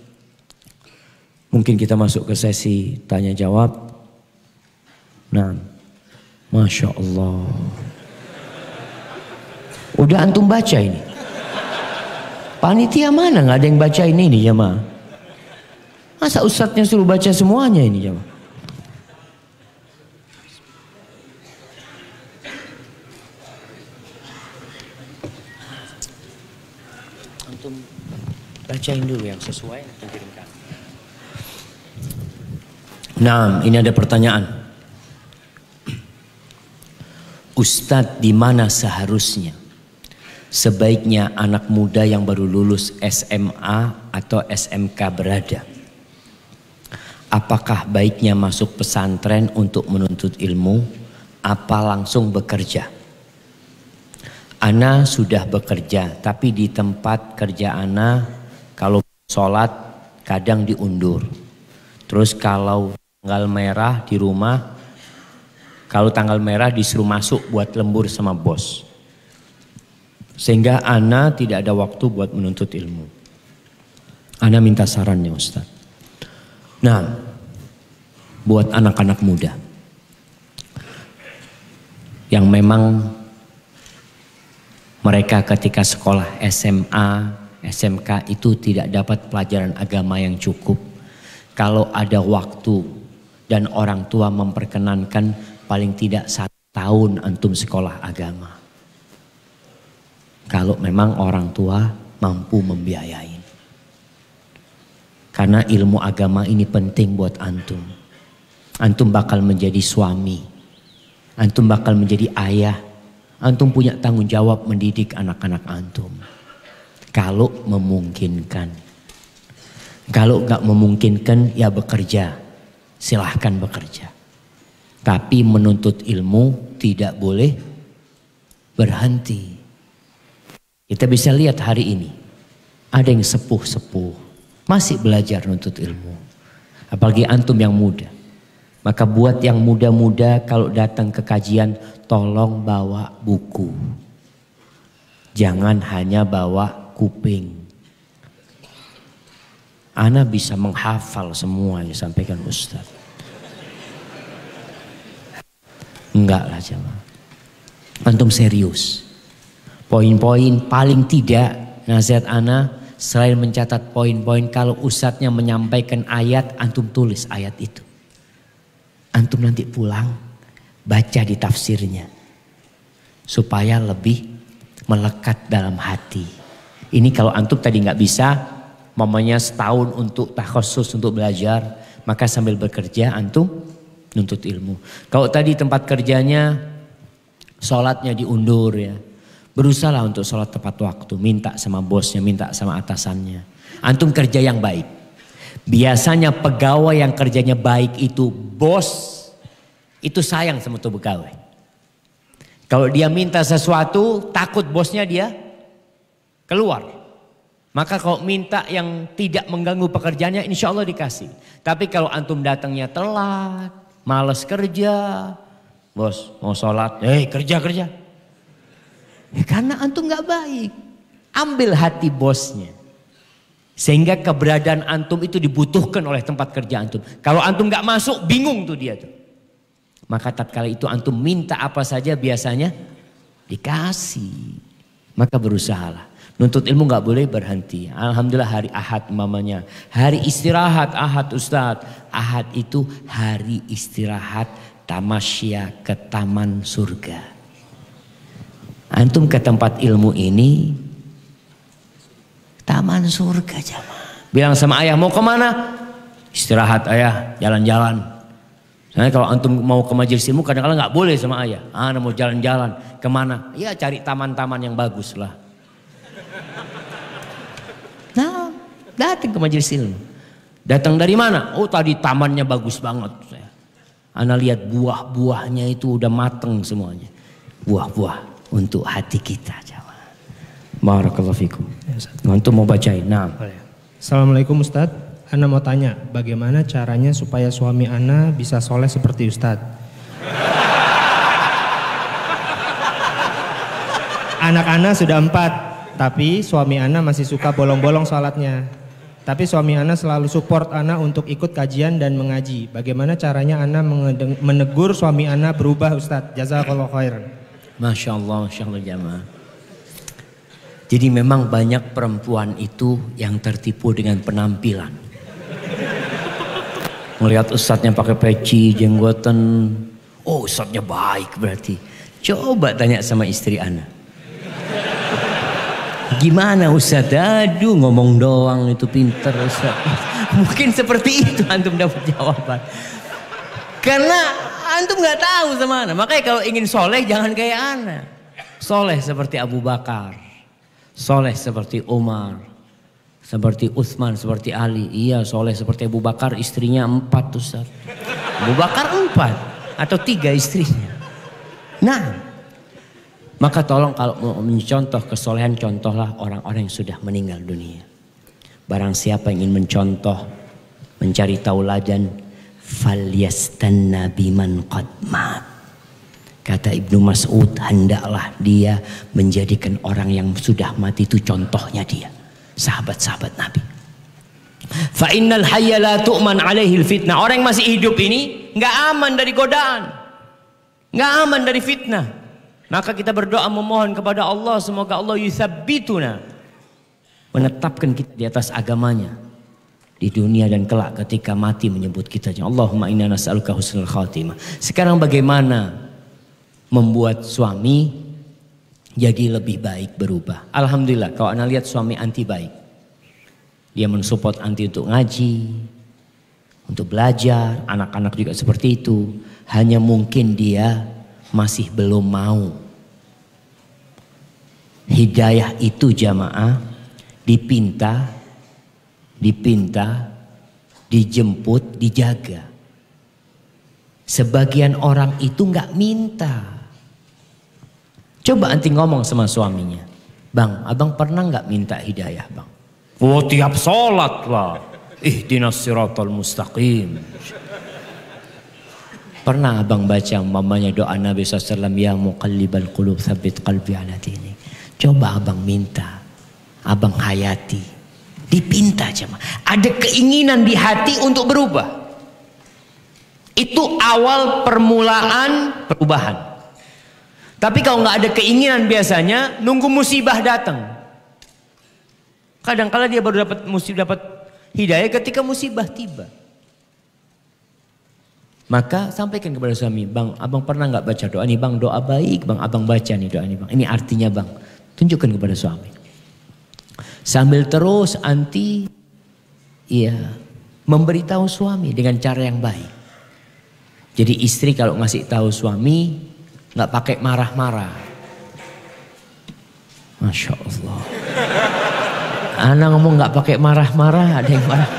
Mungkin kita masuk ke sesi tanya jawab. Nah, Masya Allah. Udah antum baca ini. Panitia mana nggak ada yang baca ini ini Ma. Masa ustadznya suruh baca semuanya ini ya Ma. Antum bacain dulu yang sesuai. Nah, ini ada pertanyaan. Ustadz di mana seharusnya? Sebaiknya anak muda yang baru lulus SMA atau SMK berada. Apakah baiknya masuk pesantren untuk menuntut ilmu? Apa langsung bekerja? Ana sudah bekerja, tapi di tempat kerja Ana kalau sholat kadang diundur. Terus kalau tanggal merah di rumah. Kalau tanggal merah disuruh masuk buat lembur sama bos. Sehingga Ana tidak ada waktu buat menuntut ilmu. Ana minta sarannya Ustaz. Nah, buat anak-anak muda. Yang memang mereka ketika sekolah SMA, SMK itu tidak dapat pelajaran agama yang cukup. Kalau ada waktu dan orang tua memperkenankan paling tidak satu tahun antum sekolah agama. Kalau memang orang tua mampu membiayai. Karena ilmu agama ini penting buat antum. Antum bakal menjadi suami. Antum bakal menjadi ayah. Antum punya tanggung jawab mendidik anak-anak antum. Kalau memungkinkan. Kalau gak memungkinkan ya bekerja silahkan bekerja. Tapi menuntut ilmu tidak boleh berhenti. Kita bisa lihat hari ini. Ada yang sepuh-sepuh. Masih belajar menuntut ilmu. Apalagi antum yang muda. Maka buat yang muda-muda kalau datang ke kajian tolong bawa buku. Jangan hanya bawa kuping. Ana bisa menghafal semua yang disampaikan Ustaz. Enggak lah jemaah. Antum serius. Poin-poin paling tidak nasihat Ana selain mencatat poin-poin kalau Ustaznya menyampaikan ayat antum tulis ayat itu. Antum nanti pulang baca di tafsirnya supaya lebih melekat dalam hati. Ini kalau antum tadi nggak bisa mamanya setahun untuk tak khusus untuk belajar, maka sambil bekerja antum nuntut ilmu. Kalau tadi tempat kerjanya sholatnya diundur ya, berusahalah untuk sholat tepat waktu, minta sama bosnya, minta sama atasannya. Antum kerja yang baik. Biasanya pegawai yang kerjanya baik itu bos itu sayang sama tuh pegawai. Kalau dia minta sesuatu, takut bosnya dia keluar. Maka kalau minta yang tidak mengganggu pekerjaannya insya Allah dikasih. Tapi kalau antum datangnya telat, males kerja, bos mau sholat, eh kerja kerja. Ya, karena antum gak baik, ambil hati bosnya. Sehingga keberadaan antum itu dibutuhkan oleh tempat kerja antum. Kalau antum gak masuk, bingung tuh dia tuh. Maka tatkala itu antum minta apa saja biasanya dikasih. Maka berusahalah. Nuntut ilmu nggak boleh berhenti. Alhamdulillah hari Ahad mamanya. Hari istirahat Ahad Ustadz. Ahad itu hari istirahat tamasya ke taman surga. Antum ke tempat ilmu ini taman surga jamaah. Bilang sama ayah mau kemana? Istirahat ayah, jalan-jalan. Soalnya kalau antum mau ke majelis ilmu kadang-kadang nggak boleh sama ayah. Ah, mau jalan-jalan kemana? Ya cari taman-taman yang bagus lah. Datang ke majelis ilmu. Datang dari mana? Oh tadi tamannya bagus banget. Ana lihat buah-buahnya itu udah mateng semuanya. Buah-buah untuk hati kita. Jawa. Barakallahu fikum. Ya, mau bacain. Nah. Oh, ya. Assalamualaikum Ustaz. Ana mau tanya, bagaimana caranya supaya suami Ana bisa soleh seperti Ustadz? Anak Ana sudah empat, tapi suami Ana masih suka bolong-bolong sholatnya. Tapi suami Ana selalu support Ana untuk ikut kajian dan mengaji. Bagaimana caranya Ana menegur suami Ana berubah Ustadz? Jazakallah khairan. Masya Allah, Masya Allah jamaah. Jadi memang banyak perempuan itu yang tertipu dengan penampilan. Melihat ustadznya pakai peci, jenggotan. Oh ustadznya baik berarti. Coba tanya sama istri ana. Gimana Ustaz? Aduh ngomong doang itu pinter Ustaz. Mungkin seperti itu antum dapat jawaban. Karena antum nggak tahu sama anak. Makanya kalau ingin soleh jangan kayak ana Soleh seperti Abu Bakar. Soleh seperti Umar. Seperti Uthman, seperti Ali. Iya soleh seperti Abu Bakar istrinya empat Ustaz. Abu Bakar empat. Atau tiga istrinya. Nah maka tolong kalau mau mencontoh kesolehan contohlah orang-orang yang sudah meninggal dunia. Barang siapa ingin mencontoh mencari tauladan falyastanna nabi qad mat. Kata Ibnu Mas'ud, hendaklah dia menjadikan orang yang sudah mati itu contohnya dia. Sahabat-sahabat Nabi. Fa innal hayya la tu'man alaihi fitnah. Orang yang masih hidup ini nggak aman dari godaan. nggak aman dari fitnah. Maka kita berdoa memohon kepada Allah semoga Allah yuthabbituna. Menetapkan kita di atas agamanya. Di dunia dan kelak ketika mati menyebut kita. Allahumma inna nas'aluka husnul khatimah. Sekarang bagaimana membuat suami jadi lebih baik berubah. Alhamdulillah kalau anak lihat suami anti baik. Dia mensupport anti untuk ngaji, untuk belajar, anak-anak juga seperti itu. Hanya mungkin dia masih belum mau. Hidayah itu jamaah dipinta, dipinta, dijemput, dijaga. Sebagian orang itu nggak minta. Coba nanti ngomong sama suaminya. Bang, abang pernah nggak minta hidayah bang? Oh tiap sholat lah. Ihdinas siratal mustaqim. Pernah abang baca mamanya doa Nabi SAW, Ya muqallibal qulub sabit qalbi ala dini. Coba abang minta, abang hayati, dipinta cuma. Ada keinginan di hati untuk berubah. Itu awal permulaan perubahan. Tapi kalau nggak ada keinginan biasanya nunggu musibah datang. kadang -kadang dia baru dapat musibah dapat hidayah ketika musibah tiba. Maka sampaikan kepada suami, bang, abang pernah nggak baca doa ini, bang, doa baik bang, abang baca nih doa ini, bang. Ini artinya bang, tunjukkan kepada suami. Sambil terus anti, iya, memberitahu suami dengan cara yang baik. Jadi istri kalau ngasih tahu suami, nggak pakai marah-marah. Masya Allah. Ana ngomong nggak pakai marah-marah, ada yang marah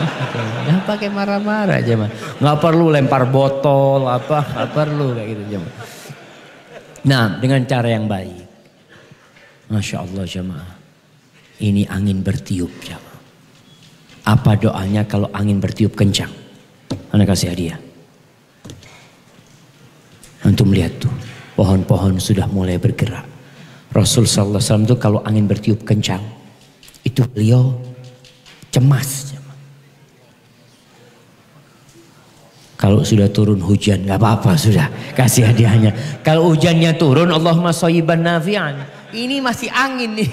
Nggak pakai marah-marah aja mah. Nggak perlu lempar botol apa, nggak perlu kayak gitu jemaah. Nah, dengan cara yang baik. Masya Allah jemaah. Ini angin bertiup jemaah. Apa doanya kalau angin bertiup kencang? Ana kasih hadiah. Antum melihat tuh, pohon-pohon sudah mulai bergerak. Rasul Sallallahu Alaihi Wasallam itu kalau angin bertiup kencang, itu beliau cemas. Kalau sudah turun hujan nggak apa-apa sudah kasih hadiahnya. Kalau hujannya turun Allahumma sayyiban nafian. Ini masih angin nih.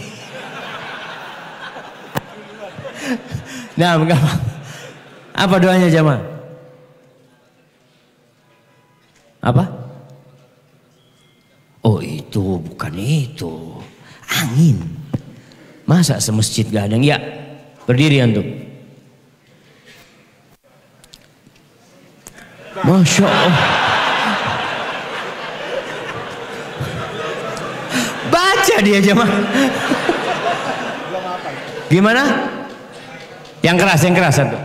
Nah, enggak apa. Apa doanya jemaah? Apa? Oh itu bukan itu. Angin. Masa semasjid yang Ya, berdiri antum. Masya Allah. Baca dia jemaah. Gimana? Yang keras, yang keras antum.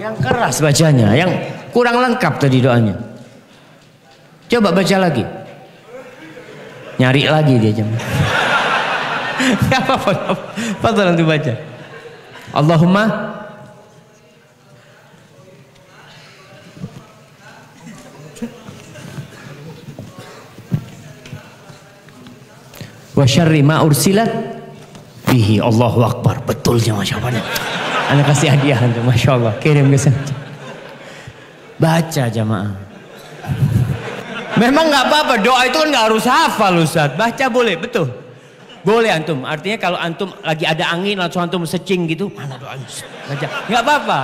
Yang keras bacanya, yang kurang lengkap tadi doanya. Coba baca lagi. Nyari lagi dia jam. apa-apa. Fadol nanti baca. Allahumma wa syarri ma ursilat bihi Allahu akbar betulnya masya Allah anda kasih hadiah untuk masya Allah kirim ke sana baca jamaah Memang nggak apa-apa, doa itu kan nggak harus hafal Ustaz. Baca boleh, betul. Boleh antum. Artinya kalau antum lagi ada angin langsung antum secing gitu, mana doa Baca. Nggak apa-apa.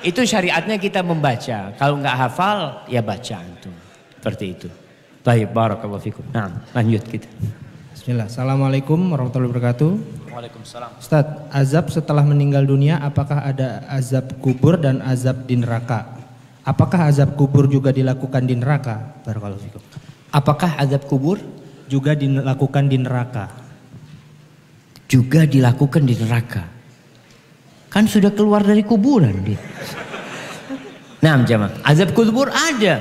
Itu syariatnya kita membaca. Kalau nggak hafal, ya baca antum. Seperti itu. Baik, barakallahu fikum. Nah, lanjut kita. Bismillah. Assalamualaikum warahmatullahi wabarakatuh. Waalaikumsalam. Ustaz, azab setelah meninggal dunia apakah ada azab kubur dan azab di neraka? Apakah azab kubur juga dilakukan di neraka? Barakallahu Apakah azab kubur juga dilakukan di neraka? Juga dilakukan di neraka. Kan sudah keluar dari kuburan dia. Nah, jemaah, azab kubur ada.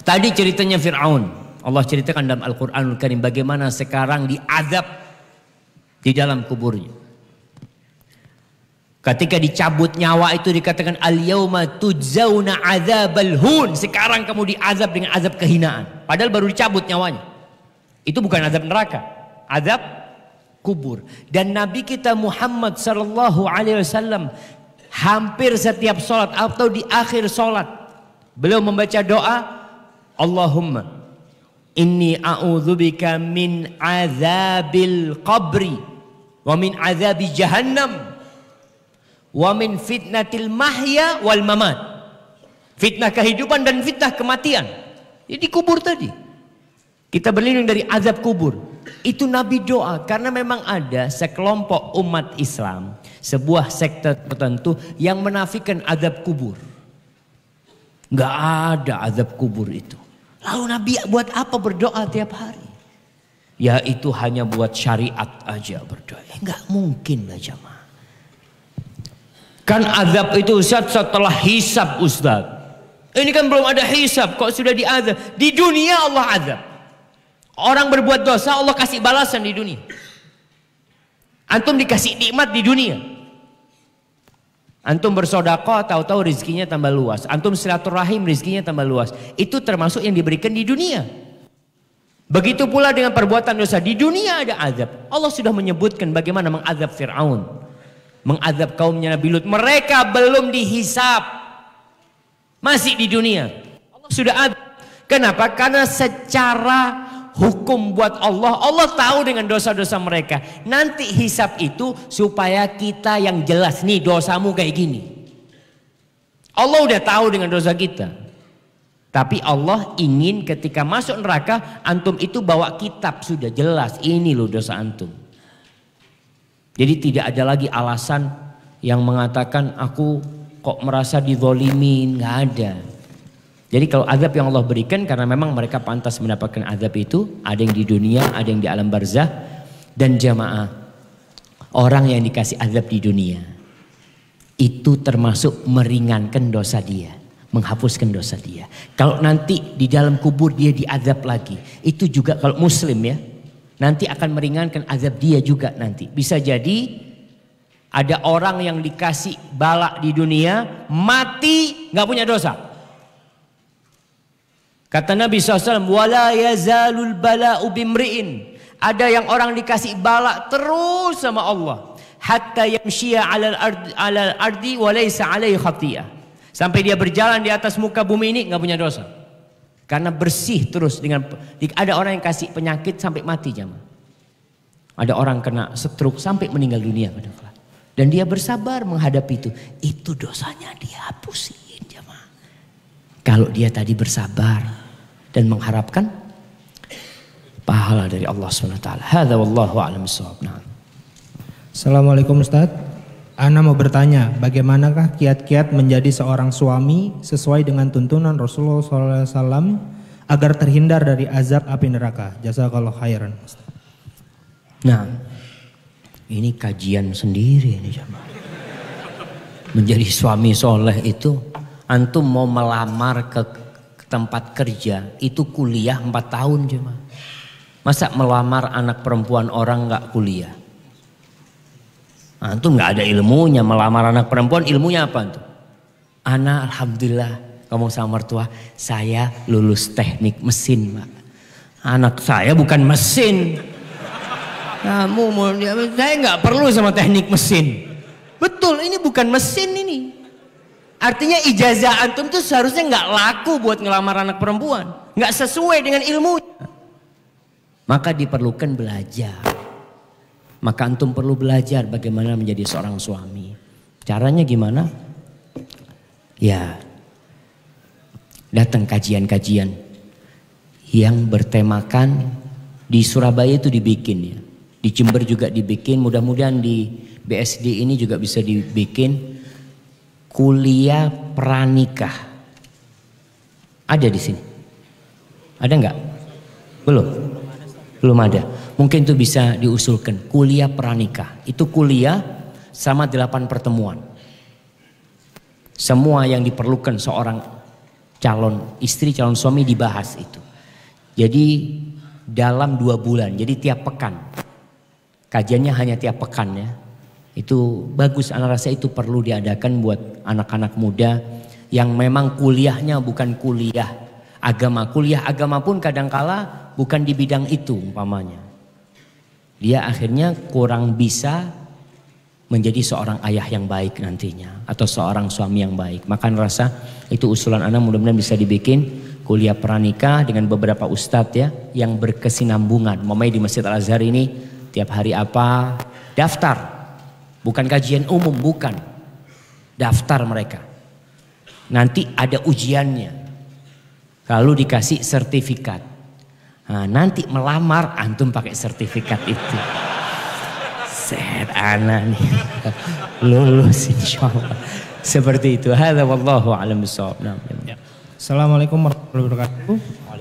Tadi ceritanya Firaun. Allah ceritakan dalam Al-Qur'anul Karim bagaimana sekarang diazab di dalam kuburnya. Ketika dicabut nyawa itu dikatakan al yauma tujzauna adzabal hun. Sekarang kamu diazab dengan azab kehinaan. Padahal baru dicabut nyawanya. Itu bukan azab neraka. Azab kubur. Dan Nabi kita Muhammad sallallahu alaihi wasallam hampir setiap salat atau di akhir salat beliau membaca doa Allahumma inni a'udzubika min azabil qabri wa min azabi jahannam Wa min fitnatil mahya wal mamat. Fitnah kehidupan dan fitnah kematian. Jadi kubur tadi. Kita berlindung dari azab kubur. Itu Nabi doa karena memang ada sekelompok umat Islam, sebuah sekte tertentu yang menafikan azab kubur. Gak ada azab kubur itu. Lalu Nabi buat apa berdoa tiap hari? Ya itu hanya buat syariat aja berdoa. Enggak eh, mungkin lah jamaah. Kan azab itu Ustaz setelah hisab Ustaz. Ini kan belum ada hisab kok sudah diazab. Di dunia Allah azab. Orang berbuat dosa Allah kasih balasan di dunia. Antum dikasih nikmat di dunia. Antum bersodakoh, tahu-tahu rezekinya tambah luas. Antum silaturahim rezekinya tambah luas. Itu termasuk yang diberikan di dunia. Begitu pula dengan perbuatan dosa di dunia ada azab. Allah sudah menyebutkan bagaimana mengazab Fir'aun mengadab kaumnya Nabi Lut. Mereka belum dihisap. Masih di dunia. Allah sudah ada. Kenapa? Karena secara hukum buat Allah, Allah tahu dengan dosa-dosa mereka. Nanti hisap itu supaya kita yang jelas nih dosamu kayak gini. Allah udah tahu dengan dosa kita. Tapi Allah ingin ketika masuk neraka antum itu bawa kitab sudah jelas ini loh dosa antum. Jadi tidak ada lagi alasan yang mengatakan aku kok merasa didolimin, nggak ada. Jadi kalau azab yang Allah berikan karena memang mereka pantas mendapatkan azab itu, ada yang di dunia, ada yang di alam barzah dan jamaah. Orang yang dikasih azab di dunia itu termasuk meringankan dosa dia, menghapuskan dosa dia. Kalau nanti di dalam kubur dia diazab lagi, itu juga kalau muslim ya, nanti akan meringankan azab dia juga nanti. Bisa jadi ada orang yang dikasih balak di dunia mati nggak punya dosa. Kata Nabi SAW, yazalul bala ubimriin. Ada yang orang dikasih balak terus sama Allah. Hatta yamshiya alal ardi, alal ardi walaysa alaihi khatiyah. Sampai dia berjalan di atas muka bumi ini nggak punya dosa. Karena bersih terus dengan ada orang yang kasih penyakit sampai mati jamaah. Ada orang kena stroke sampai meninggal dunia Dan dia bersabar menghadapi itu. Itu dosanya dihapusin jama. Kalau dia tadi bersabar dan mengharapkan pahala dari Allah Subhanahu Wa Taala, Hadza wallahu a'lam Assalamualaikum Ustaz. Ana mau bertanya, bagaimanakah kiat-kiat menjadi seorang suami sesuai dengan tuntunan Rasulullah SAW agar terhindar dari azab api neraka? Jasa kalau khairan. Nah, ini kajian sendiri ini jamaah. Menjadi suami soleh itu, antum mau melamar ke tempat kerja itu kuliah empat tahun cuma. Masa melamar anak perempuan orang nggak kuliah? Ah, antum nggak ada ilmunya melamar anak perempuan, ilmunya apa antum? Anak alhamdulillah kamu sama mertua, saya lulus teknik mesin, Pak. Anak saya bukan mesin. Kamu mau? saya nggak perlu sama teknik mesin. Betul, ini bukan mesin ini. Artinya ijazah antum tuh seharusnya nggak laku buat ngelamar anak perempuan. Nggak sesuai dengan ilmu. Maka diperlukan belajar. Maka antum perlu belajar bagaimana menjadi seorang suami. Caranya gimana? Ya, datang kajian-kajian yang bertemakan di Surabaya itu dibikin ya. Di Jember juga dibikin, mudah-mudahan di BSD ini juga bisa dibikin kuliah pranikah. Ada di sini? Ada nggak? Belum? Belum ada. Mungkin itu bisa diusulkan. Kuliah pranikah. Itu kuliah sama delapan pertemuan. Semua yang diperlukan seorang calon istri, calon suami dibahas itu. Jadi dalam dua bulan, jadi tiap pekan. Kajiannya hanya tiap pekan ya. Itu bagus, anak rasa itu perlu diadakan buat anak-anak muda yang memang kuliahnya bukan kuliah agama. Kuliah agama pun kadangkala bukan di bidang itu umpamanya dia akhirnya kurang bisa menjadi seorang ayah yang baik nantinya atau seorang suami yang baik. Maka rasa itu usulan anak mudah-mudahan bisa dibikin kuliah pranikah dengan beberapa ustadz ya yang berkesinambungan. Mamai di Masjid Al Azhar ini tiap hari apa daftar. Bukan kajian umum, bukan. Daftar mereka. Nanti ada ujiannya. Lalu dikasih sertifikat. Ah, nanti melamar antum pakai sertifikat itu. Set anak nih. Lulus insyaallah. Seperti itu. Hadza wallahu alam bisawab. Ya. Ya. Assalamualaikum warahmatullahi wabarakatuh.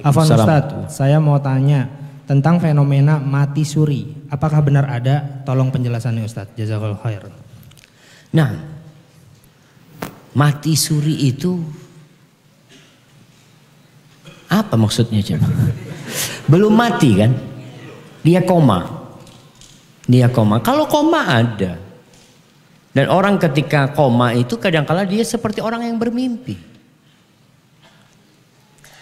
Afan Ustaz, saya mau tanya tentang fenomena mati suri. Apakah benar ada? Tolong penjelasannya Ustaz. Jazakallahu khair. Nah, mati suri itu apa maksudnya coba? Belum mati kan? Dia koma. Dia koma. Kalau koma ada. Dan orang ketika koma itu kadangkala dia seperti orang yang bermimpi.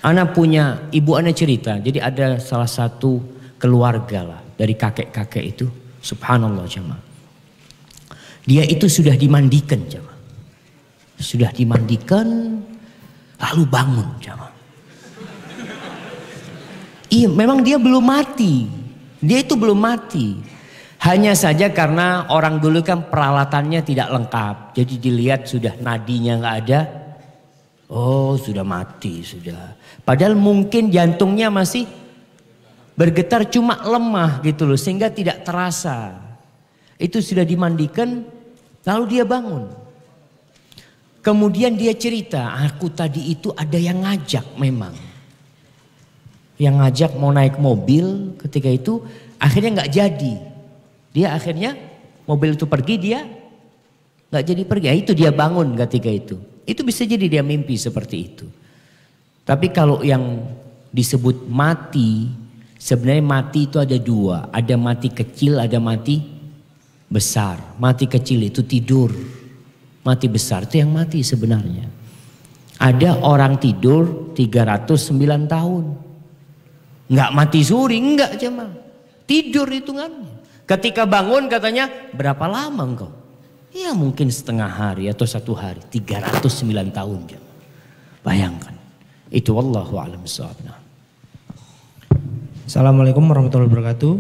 Anak punya, ibu anak cerita. Jadi ada salah satu keluarga lah dari kakek-kakek itu. Subhanallah jemaah. Dia itu sudah dimandikan jemaah. Sudah dimandikan lalu bangun jemaah. Iya, memang dia belum mati. Dia itu belum mati. Hanya saja karena orang dulu kan peralatannya tidak lengkap. Jadi dilihat sudah nadinya nggak ada. Oh sudah mati sudah. Padahal mungkin jantungnya masih bergetar cuma lemah gitu loh. Sehingga tidak terasa. Itu sudah dimandikan lalu dia bangun. Kemudian dia cerita aku tadi itu ada yang ngajak memang yang ngajak mau naik mobil ketika itu akhirnya nggak jadi. Dia akhirnya mobil itu pergi dia nggak jadi pergi. Nah, itu dia bangun ketika itu. Itu bisa jadi dia mimpi seperti itu. Tapi kalau yang disebut mati, sebenarnya mati itu ada dua. Ada mati kecil, ada mati besar. Mati kecil itu tidur. Mati besar itu yang mati sebenarnya. Ada orang tidur 309 tahun. Nggak mati suri, enggak jemaah. Tidur hitungannya. Ketika bangun katanya, berapa lama engkau? Ya mungkin setengah hari atau satu hari. 309 tahun jemaah. Bayangkan. Itu Allah alam sahab. Nah. Assalamualaikum warahmatullahi wabarakatuh.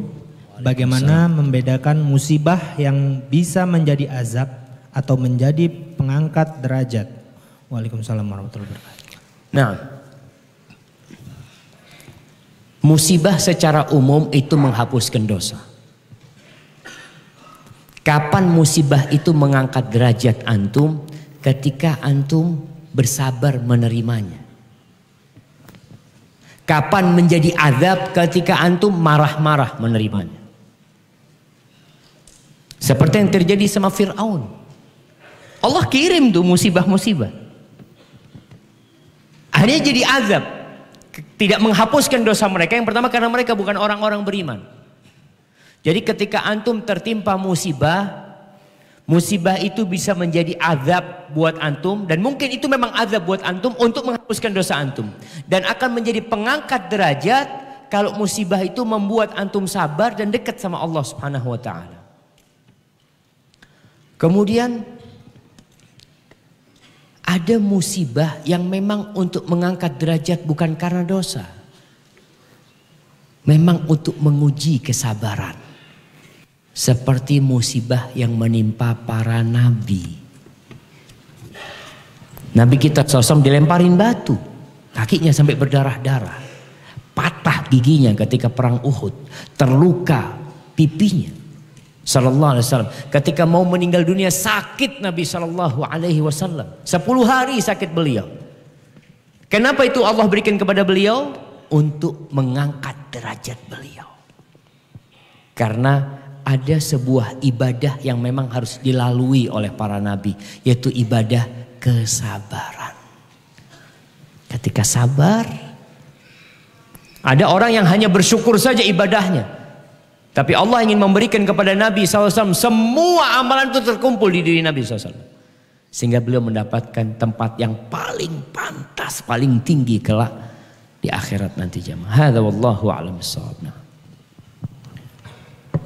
Bagaimana membedakan musibah yang bisa menjadi azab atau menjadi pengangkat derajat? Waalaikumsalam warahmatullahi wabarakatuh. Nah, Musibah secara umum itu menghapuskan dosa. Kapan musibah itu mengangkat derajat antum? Ketika antum bersabar menerimanya. Kapan menjadi azab ketika antum marah-marah menerimanya. Seperti yang terjadi sama Fir'aun. Allah kirim tuh musibah-musibah. Akhirnya jadi azab tidak menghapuskan dosa mereka. Yang pertama karena mereka bukan orang-orang beriman. Jadi ketika antum tertimpa musibah, musibah itu bisa menjadi azab buat antum dan mungkin itu memang azab buat antum untuk menghapuskan dosa antum dan akan menjadi pengangkat derajat kalau musibah itu membuat antum sabar dan dekat sama Allah Subhanahu wa taala. Kemudian ada musibah yang memang untuk mengangkat derajat bukan karena dosa. Memang untuk menguji kesabaran. Seperti musibah yang menimpa para nabi. Nabi kita sosom dilemparin batu. Kakinya sampai berdarah-darah. Patah giginya ketika perang Uhud. Terluka pipinya. Sallallahu alaihi wasallam. Ketika mau meninggal dunia sakit Nabi Sallallahu alaihi wasallam. Sepuluh hari sakit beliau. Kenapa itu Allah berikan kepada beliau? Untuk mengangkat derajat beliau. Karena ada sebuah ibadah yang memang harus dilalui oleh para nabi. Yaitu ibadah kesabaran. Ketika sabar. Ada orang yang hanya bersyukur saja ibadahnya. Tapi Allah ingin memberikan kepada Nabi SAW semua amalan itu terkumpul di diri Nabi SAW. Sehingga beliau mendapatkan tempat yang paling pantas, paling tinggi kelak di akhirat nanti jemaah. Hadza wallahu a'lam nah.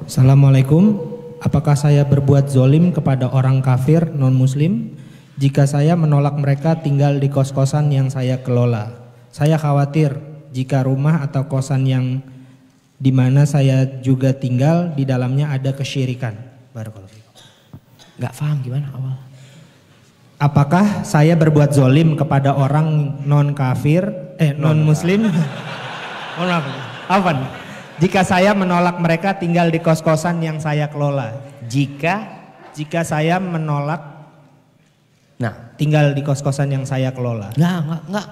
Assalamualaikum. Apakah saya berbuat zolim kepada orang kafir non muslim jika saya menolak mereka tinggal di kos-kosan yang saya kelola? Saya khawatir jika rumah atau kosan yang di mana saya juga tinggal di dalamnya ada kesyirikan. Barakallahu fiikum. Enggak paham gimana awal. Apakah saya berbuat zolim kepada orang non kafir eh, eh non muslim? Mohon maaf. Apa? Jika saya menolak mereka tinggal di kos-kosan yang saya kelola. Jika jika saya menolak nah tinggal di kos-kosan yang saya kelola. Nah, enggak enggak.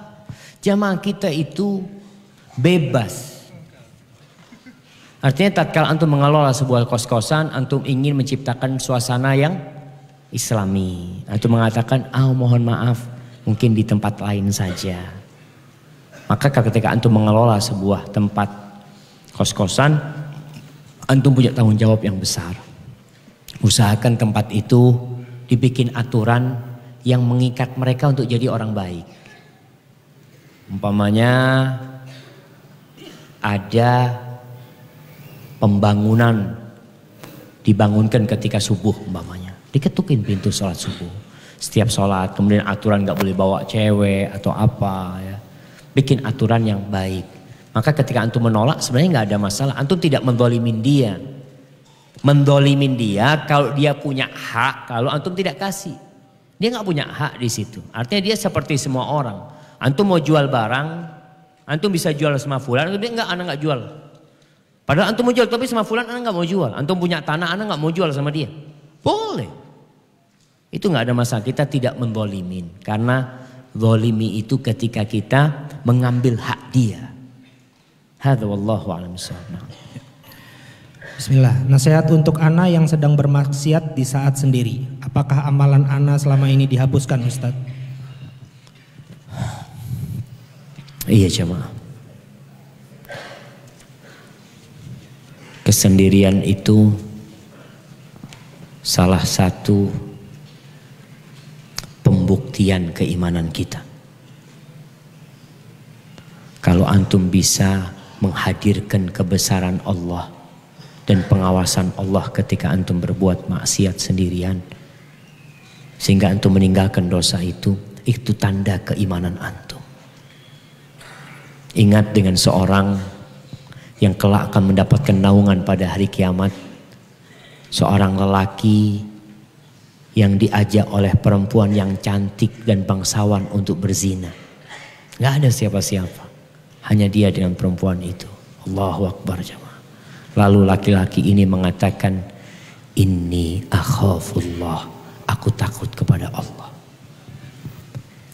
Jamaah kita itu bebas Artinya tatkala antum mengelola sebuah kos-kosan, antum ingin menciptakan suasana yang islami. Antum mengatakan, "Ah, oh, mohon maaf, mungkin di tempat lain saja." Maka ketika antum mengelola sebuah tempat kos-kosan, antum punya tanggung jawab yang besar. Usahakan tempat itu dibikin aturan yang mengikat mereka untuk jadi orang baik. Umpamanya ada pembangunan dibangunkan ketika subuh umpamanya. Diketukin pintu sholat subuh. Setiap sholat kemudian aturan nggak boleh bawa cewek atau apa ya. Bikin aturan yang baik. Maka ketika antum menolak sebenarnya nggak ada masalah. Antum tidak mendolimin dia. Mendolimin dia kalau dia punya hak kalau antum tidak kasih. Dia nggak punya hak di situ. Artinya dia seperti semua orang. Antum mau jual barang, antum bisa jual sama fulan, tapi nggak, anak nggak jual. Padahal antum mau jual tapi sama fulan anak nggak mau jual. Antum punya tanah anak nggak mau jual sama dia. Boleh. Itu nggak ada masalah. Kita tidak mendolimin karena bolimi itu ketika kita mengambil hak dia. Hadza wallahu a'lam nah. Bismillah. Nasihat untuk anak yang sedang bermaksiat di saat sendiri. Apakah amalan anak selama ini dihapuskan Ustadz? Iya jemaah. Kesendirian itu salah satu pembuktian keimanan kita. Kalau antum bisa menghadirkan kebesaran Allah dan pengawasan Allah ketika antum berbuat maksiat sendirian sehingga antum meninggalkan dosa itu, itu tanda keimanan antum. Ingat dengan seorang yang kelak akan mendapatkan naungan pada hari kiamat. Seorang lelaki yang diajak oleh perempuan yang cantik dan bangsawan untuk berzina. Gak ada siapa-siapa. Hanya dia dengan perempuan itu. Allahu Akbar jemaah. Lalu laki-laki ini mengatakan, ini akhafullah. Aku takut kepada Allah.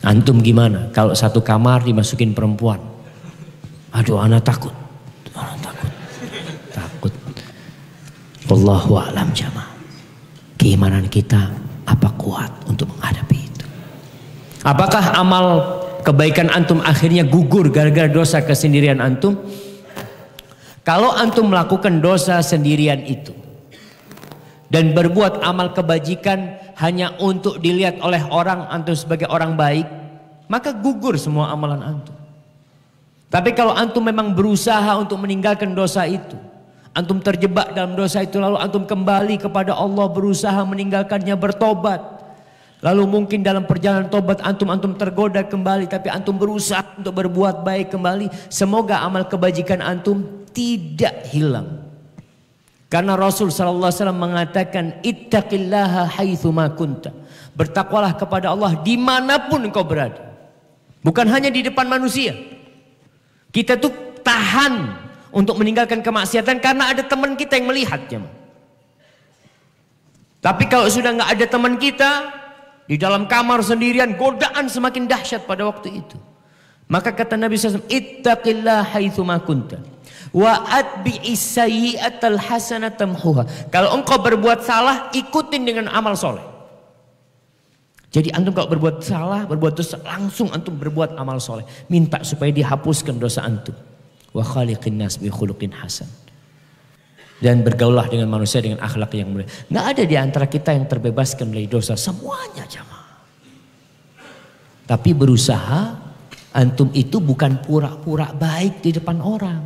Antum gimana kalau satu kamar dimasukin perempuan? Aduh anak takut. Wallahu alam jamaah. Keimanan kita apa kuat untuk menghadapi itu? Apakah amal kebaikan antum akhirnya gugur gara-gara dosa kesendirian antum? Kalau antum melakukan dosa sendirian itu dan berbuat amal kebajikan hanya untuk dilihat oleh orang antum sebagai orang baik, maka gugur semua amalan antum. Tapi kalau antum memang berusaha untuk meninggalkan dosa itu, Antum terjebak dalam dosa itu lalu antum kembali kepada Allah berusaha meninggalkannya bertobat. Lalu mungkin dalam perjalanan tobat antum-antum tergoda kembali tapi antum berusaha untuk berbuat baik kembali. Semoga amal kebajikan antum tidak hilang. Karena Rasul sallallahu alaihi wasallam mengatakan ittaqillaha haitsu kunta. Bertakwalah kepada Allah dimanapun engkau berada. Bukan hanya di depan manusia. Kita tuh tahan untuk meninggalkan kemaksiatan karena ada teman kita yang melihatnya. Tapi kalau sudah nggak ada teman kita di dalam kamar sendirian, godaan semakin dahsyat pada waktu itu. Maka kata Nabi SAW, Ittaqillah haithuma kunta. Wa hasanatamhuha. Kalau engkau berbuat salah, ikutin dengan amal soleh. Jadi antum kalau berbuat salah, berbuat dosa, langsung antum berbuat amal soleh. Minta supaya dihapuskan dosa antum wa khaliqin nas bi khuluqin hasan. Dan bergaulah dengan manusia dengan akhlak yang mulia. Nggak ada di antara kita yang terbebaskan dari dosa. Semuanya jamaah. Tapi berusaha antum itu bukan pura-pura baik di depan orang.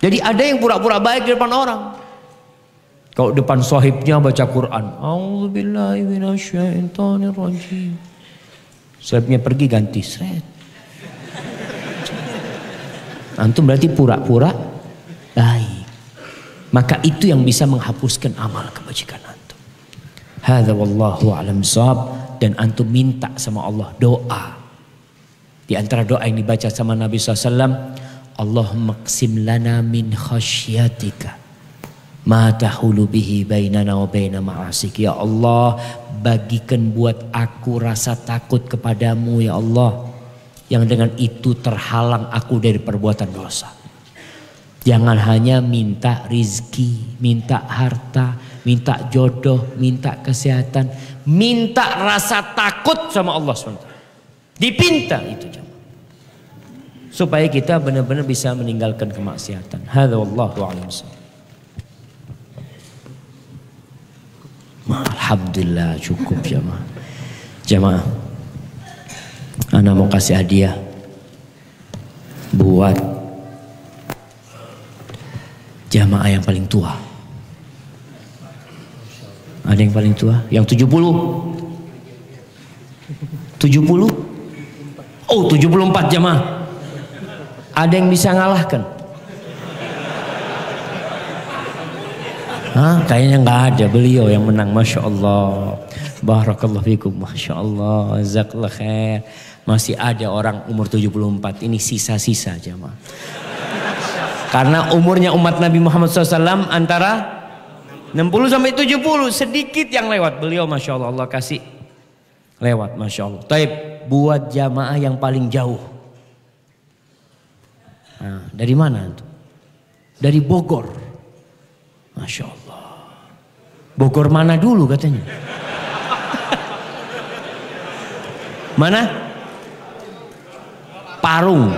Jadi ada yang pura-pura baik di depan orang. Kalau depan sahibnya baca Quran. A'udzubillahi minasyaitonirrajim. Sahibnya pergi ganti sret. Antum berarti pura-pura baik. Maka itu yang bisa menghapuskan amal kebajikan antum. Hadza wallahu alam sab dan antum minta sama Allah doa. Di antara doa yang dibaca sama Nabi SAW, Allah maksim lana min khasyatika ma tahulu bihi bainana wa baina ma'asik. Ya Allah, bagikan buat aku rasa takut kepadamu ya Allah yang dengan itu terhalang aku dari perbuatan dosa. Jangan hanya minta rizki, minta harta, minta jodoh, minta kesehatan, minta rasa takut sama Allah SWT. Dipinta itu jemaah. Supaya kita benar-benar bisa meninggalkan kemaksiatan. Hadza Allah a'lam. Alhamdulillah cukup jamaah. Jamaah. Anda mau kasih hadiah buat jamaah yang paling tua. Ada yang paling tua? Yang 70? 70? Oh, 74 jamaah. Ada yang bisa ngalahkan? Hah? Kayaknya nggak ada beliau yang menang. Masya Allah. Barakallah fikum. Masya Allah. Zaklah khair masih ada orang umur 74 ini sisa-sisa jemaah. Karena umurnya umat Nabi Muhammad SAW antara 60 sampai 70 sedikit yang lewat beliau Masya Allah Allah kasih lewat Masya Allah Taib buat jamaah yang paling jauh nah, dari mana itu? dari Bogor Masya Allah Bogor mana dulu katanya mana Parung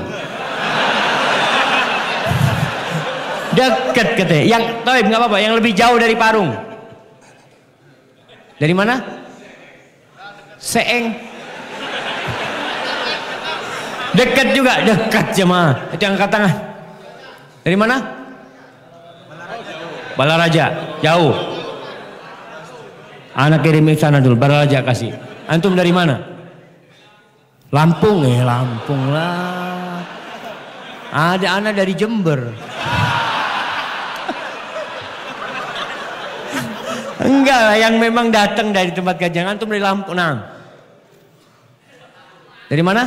Deket kete. Yang toib nggak apa-apa. Yang lebih jauh dari parung. Dari mana? Seeng. Deket juga, deket jemaah. Itu angkat tangan. Dari mana? Balaraja, jauh. Anak kirim sana dulu, Balaraja kasih. Antum dari mana? Lampung ya, Lampung lah. Ada anak dari Jember. Enggak lah, yang memang datang dari tempat gajian antum dari Lampung. Nah. Dari mana?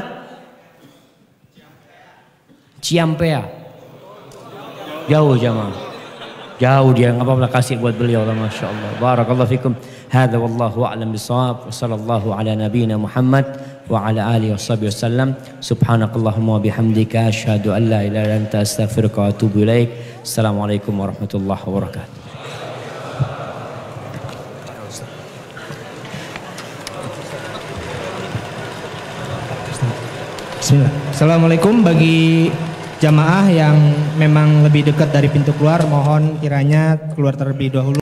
Ciampea. Jauh jamaah. Jauh dia, enggak apa-apa kasih buat beliau lah Masya Allah. Barakallahu fikum. Hada wallahu a'lam bisawab. Wa warahmatullahi ala Muhammad wa ala alihi washabihi wasallam subhanakallahumma bihamdika asyhadu an la ilaha illa anta astaghfiruka wa atubu ilaik assalamualaikum warahmatullahi wabarakatuh Assalamualaikum bagi jamaah yang memang lebih dekat dari pintu keluar mohon kiranya keluar terlebih dahulu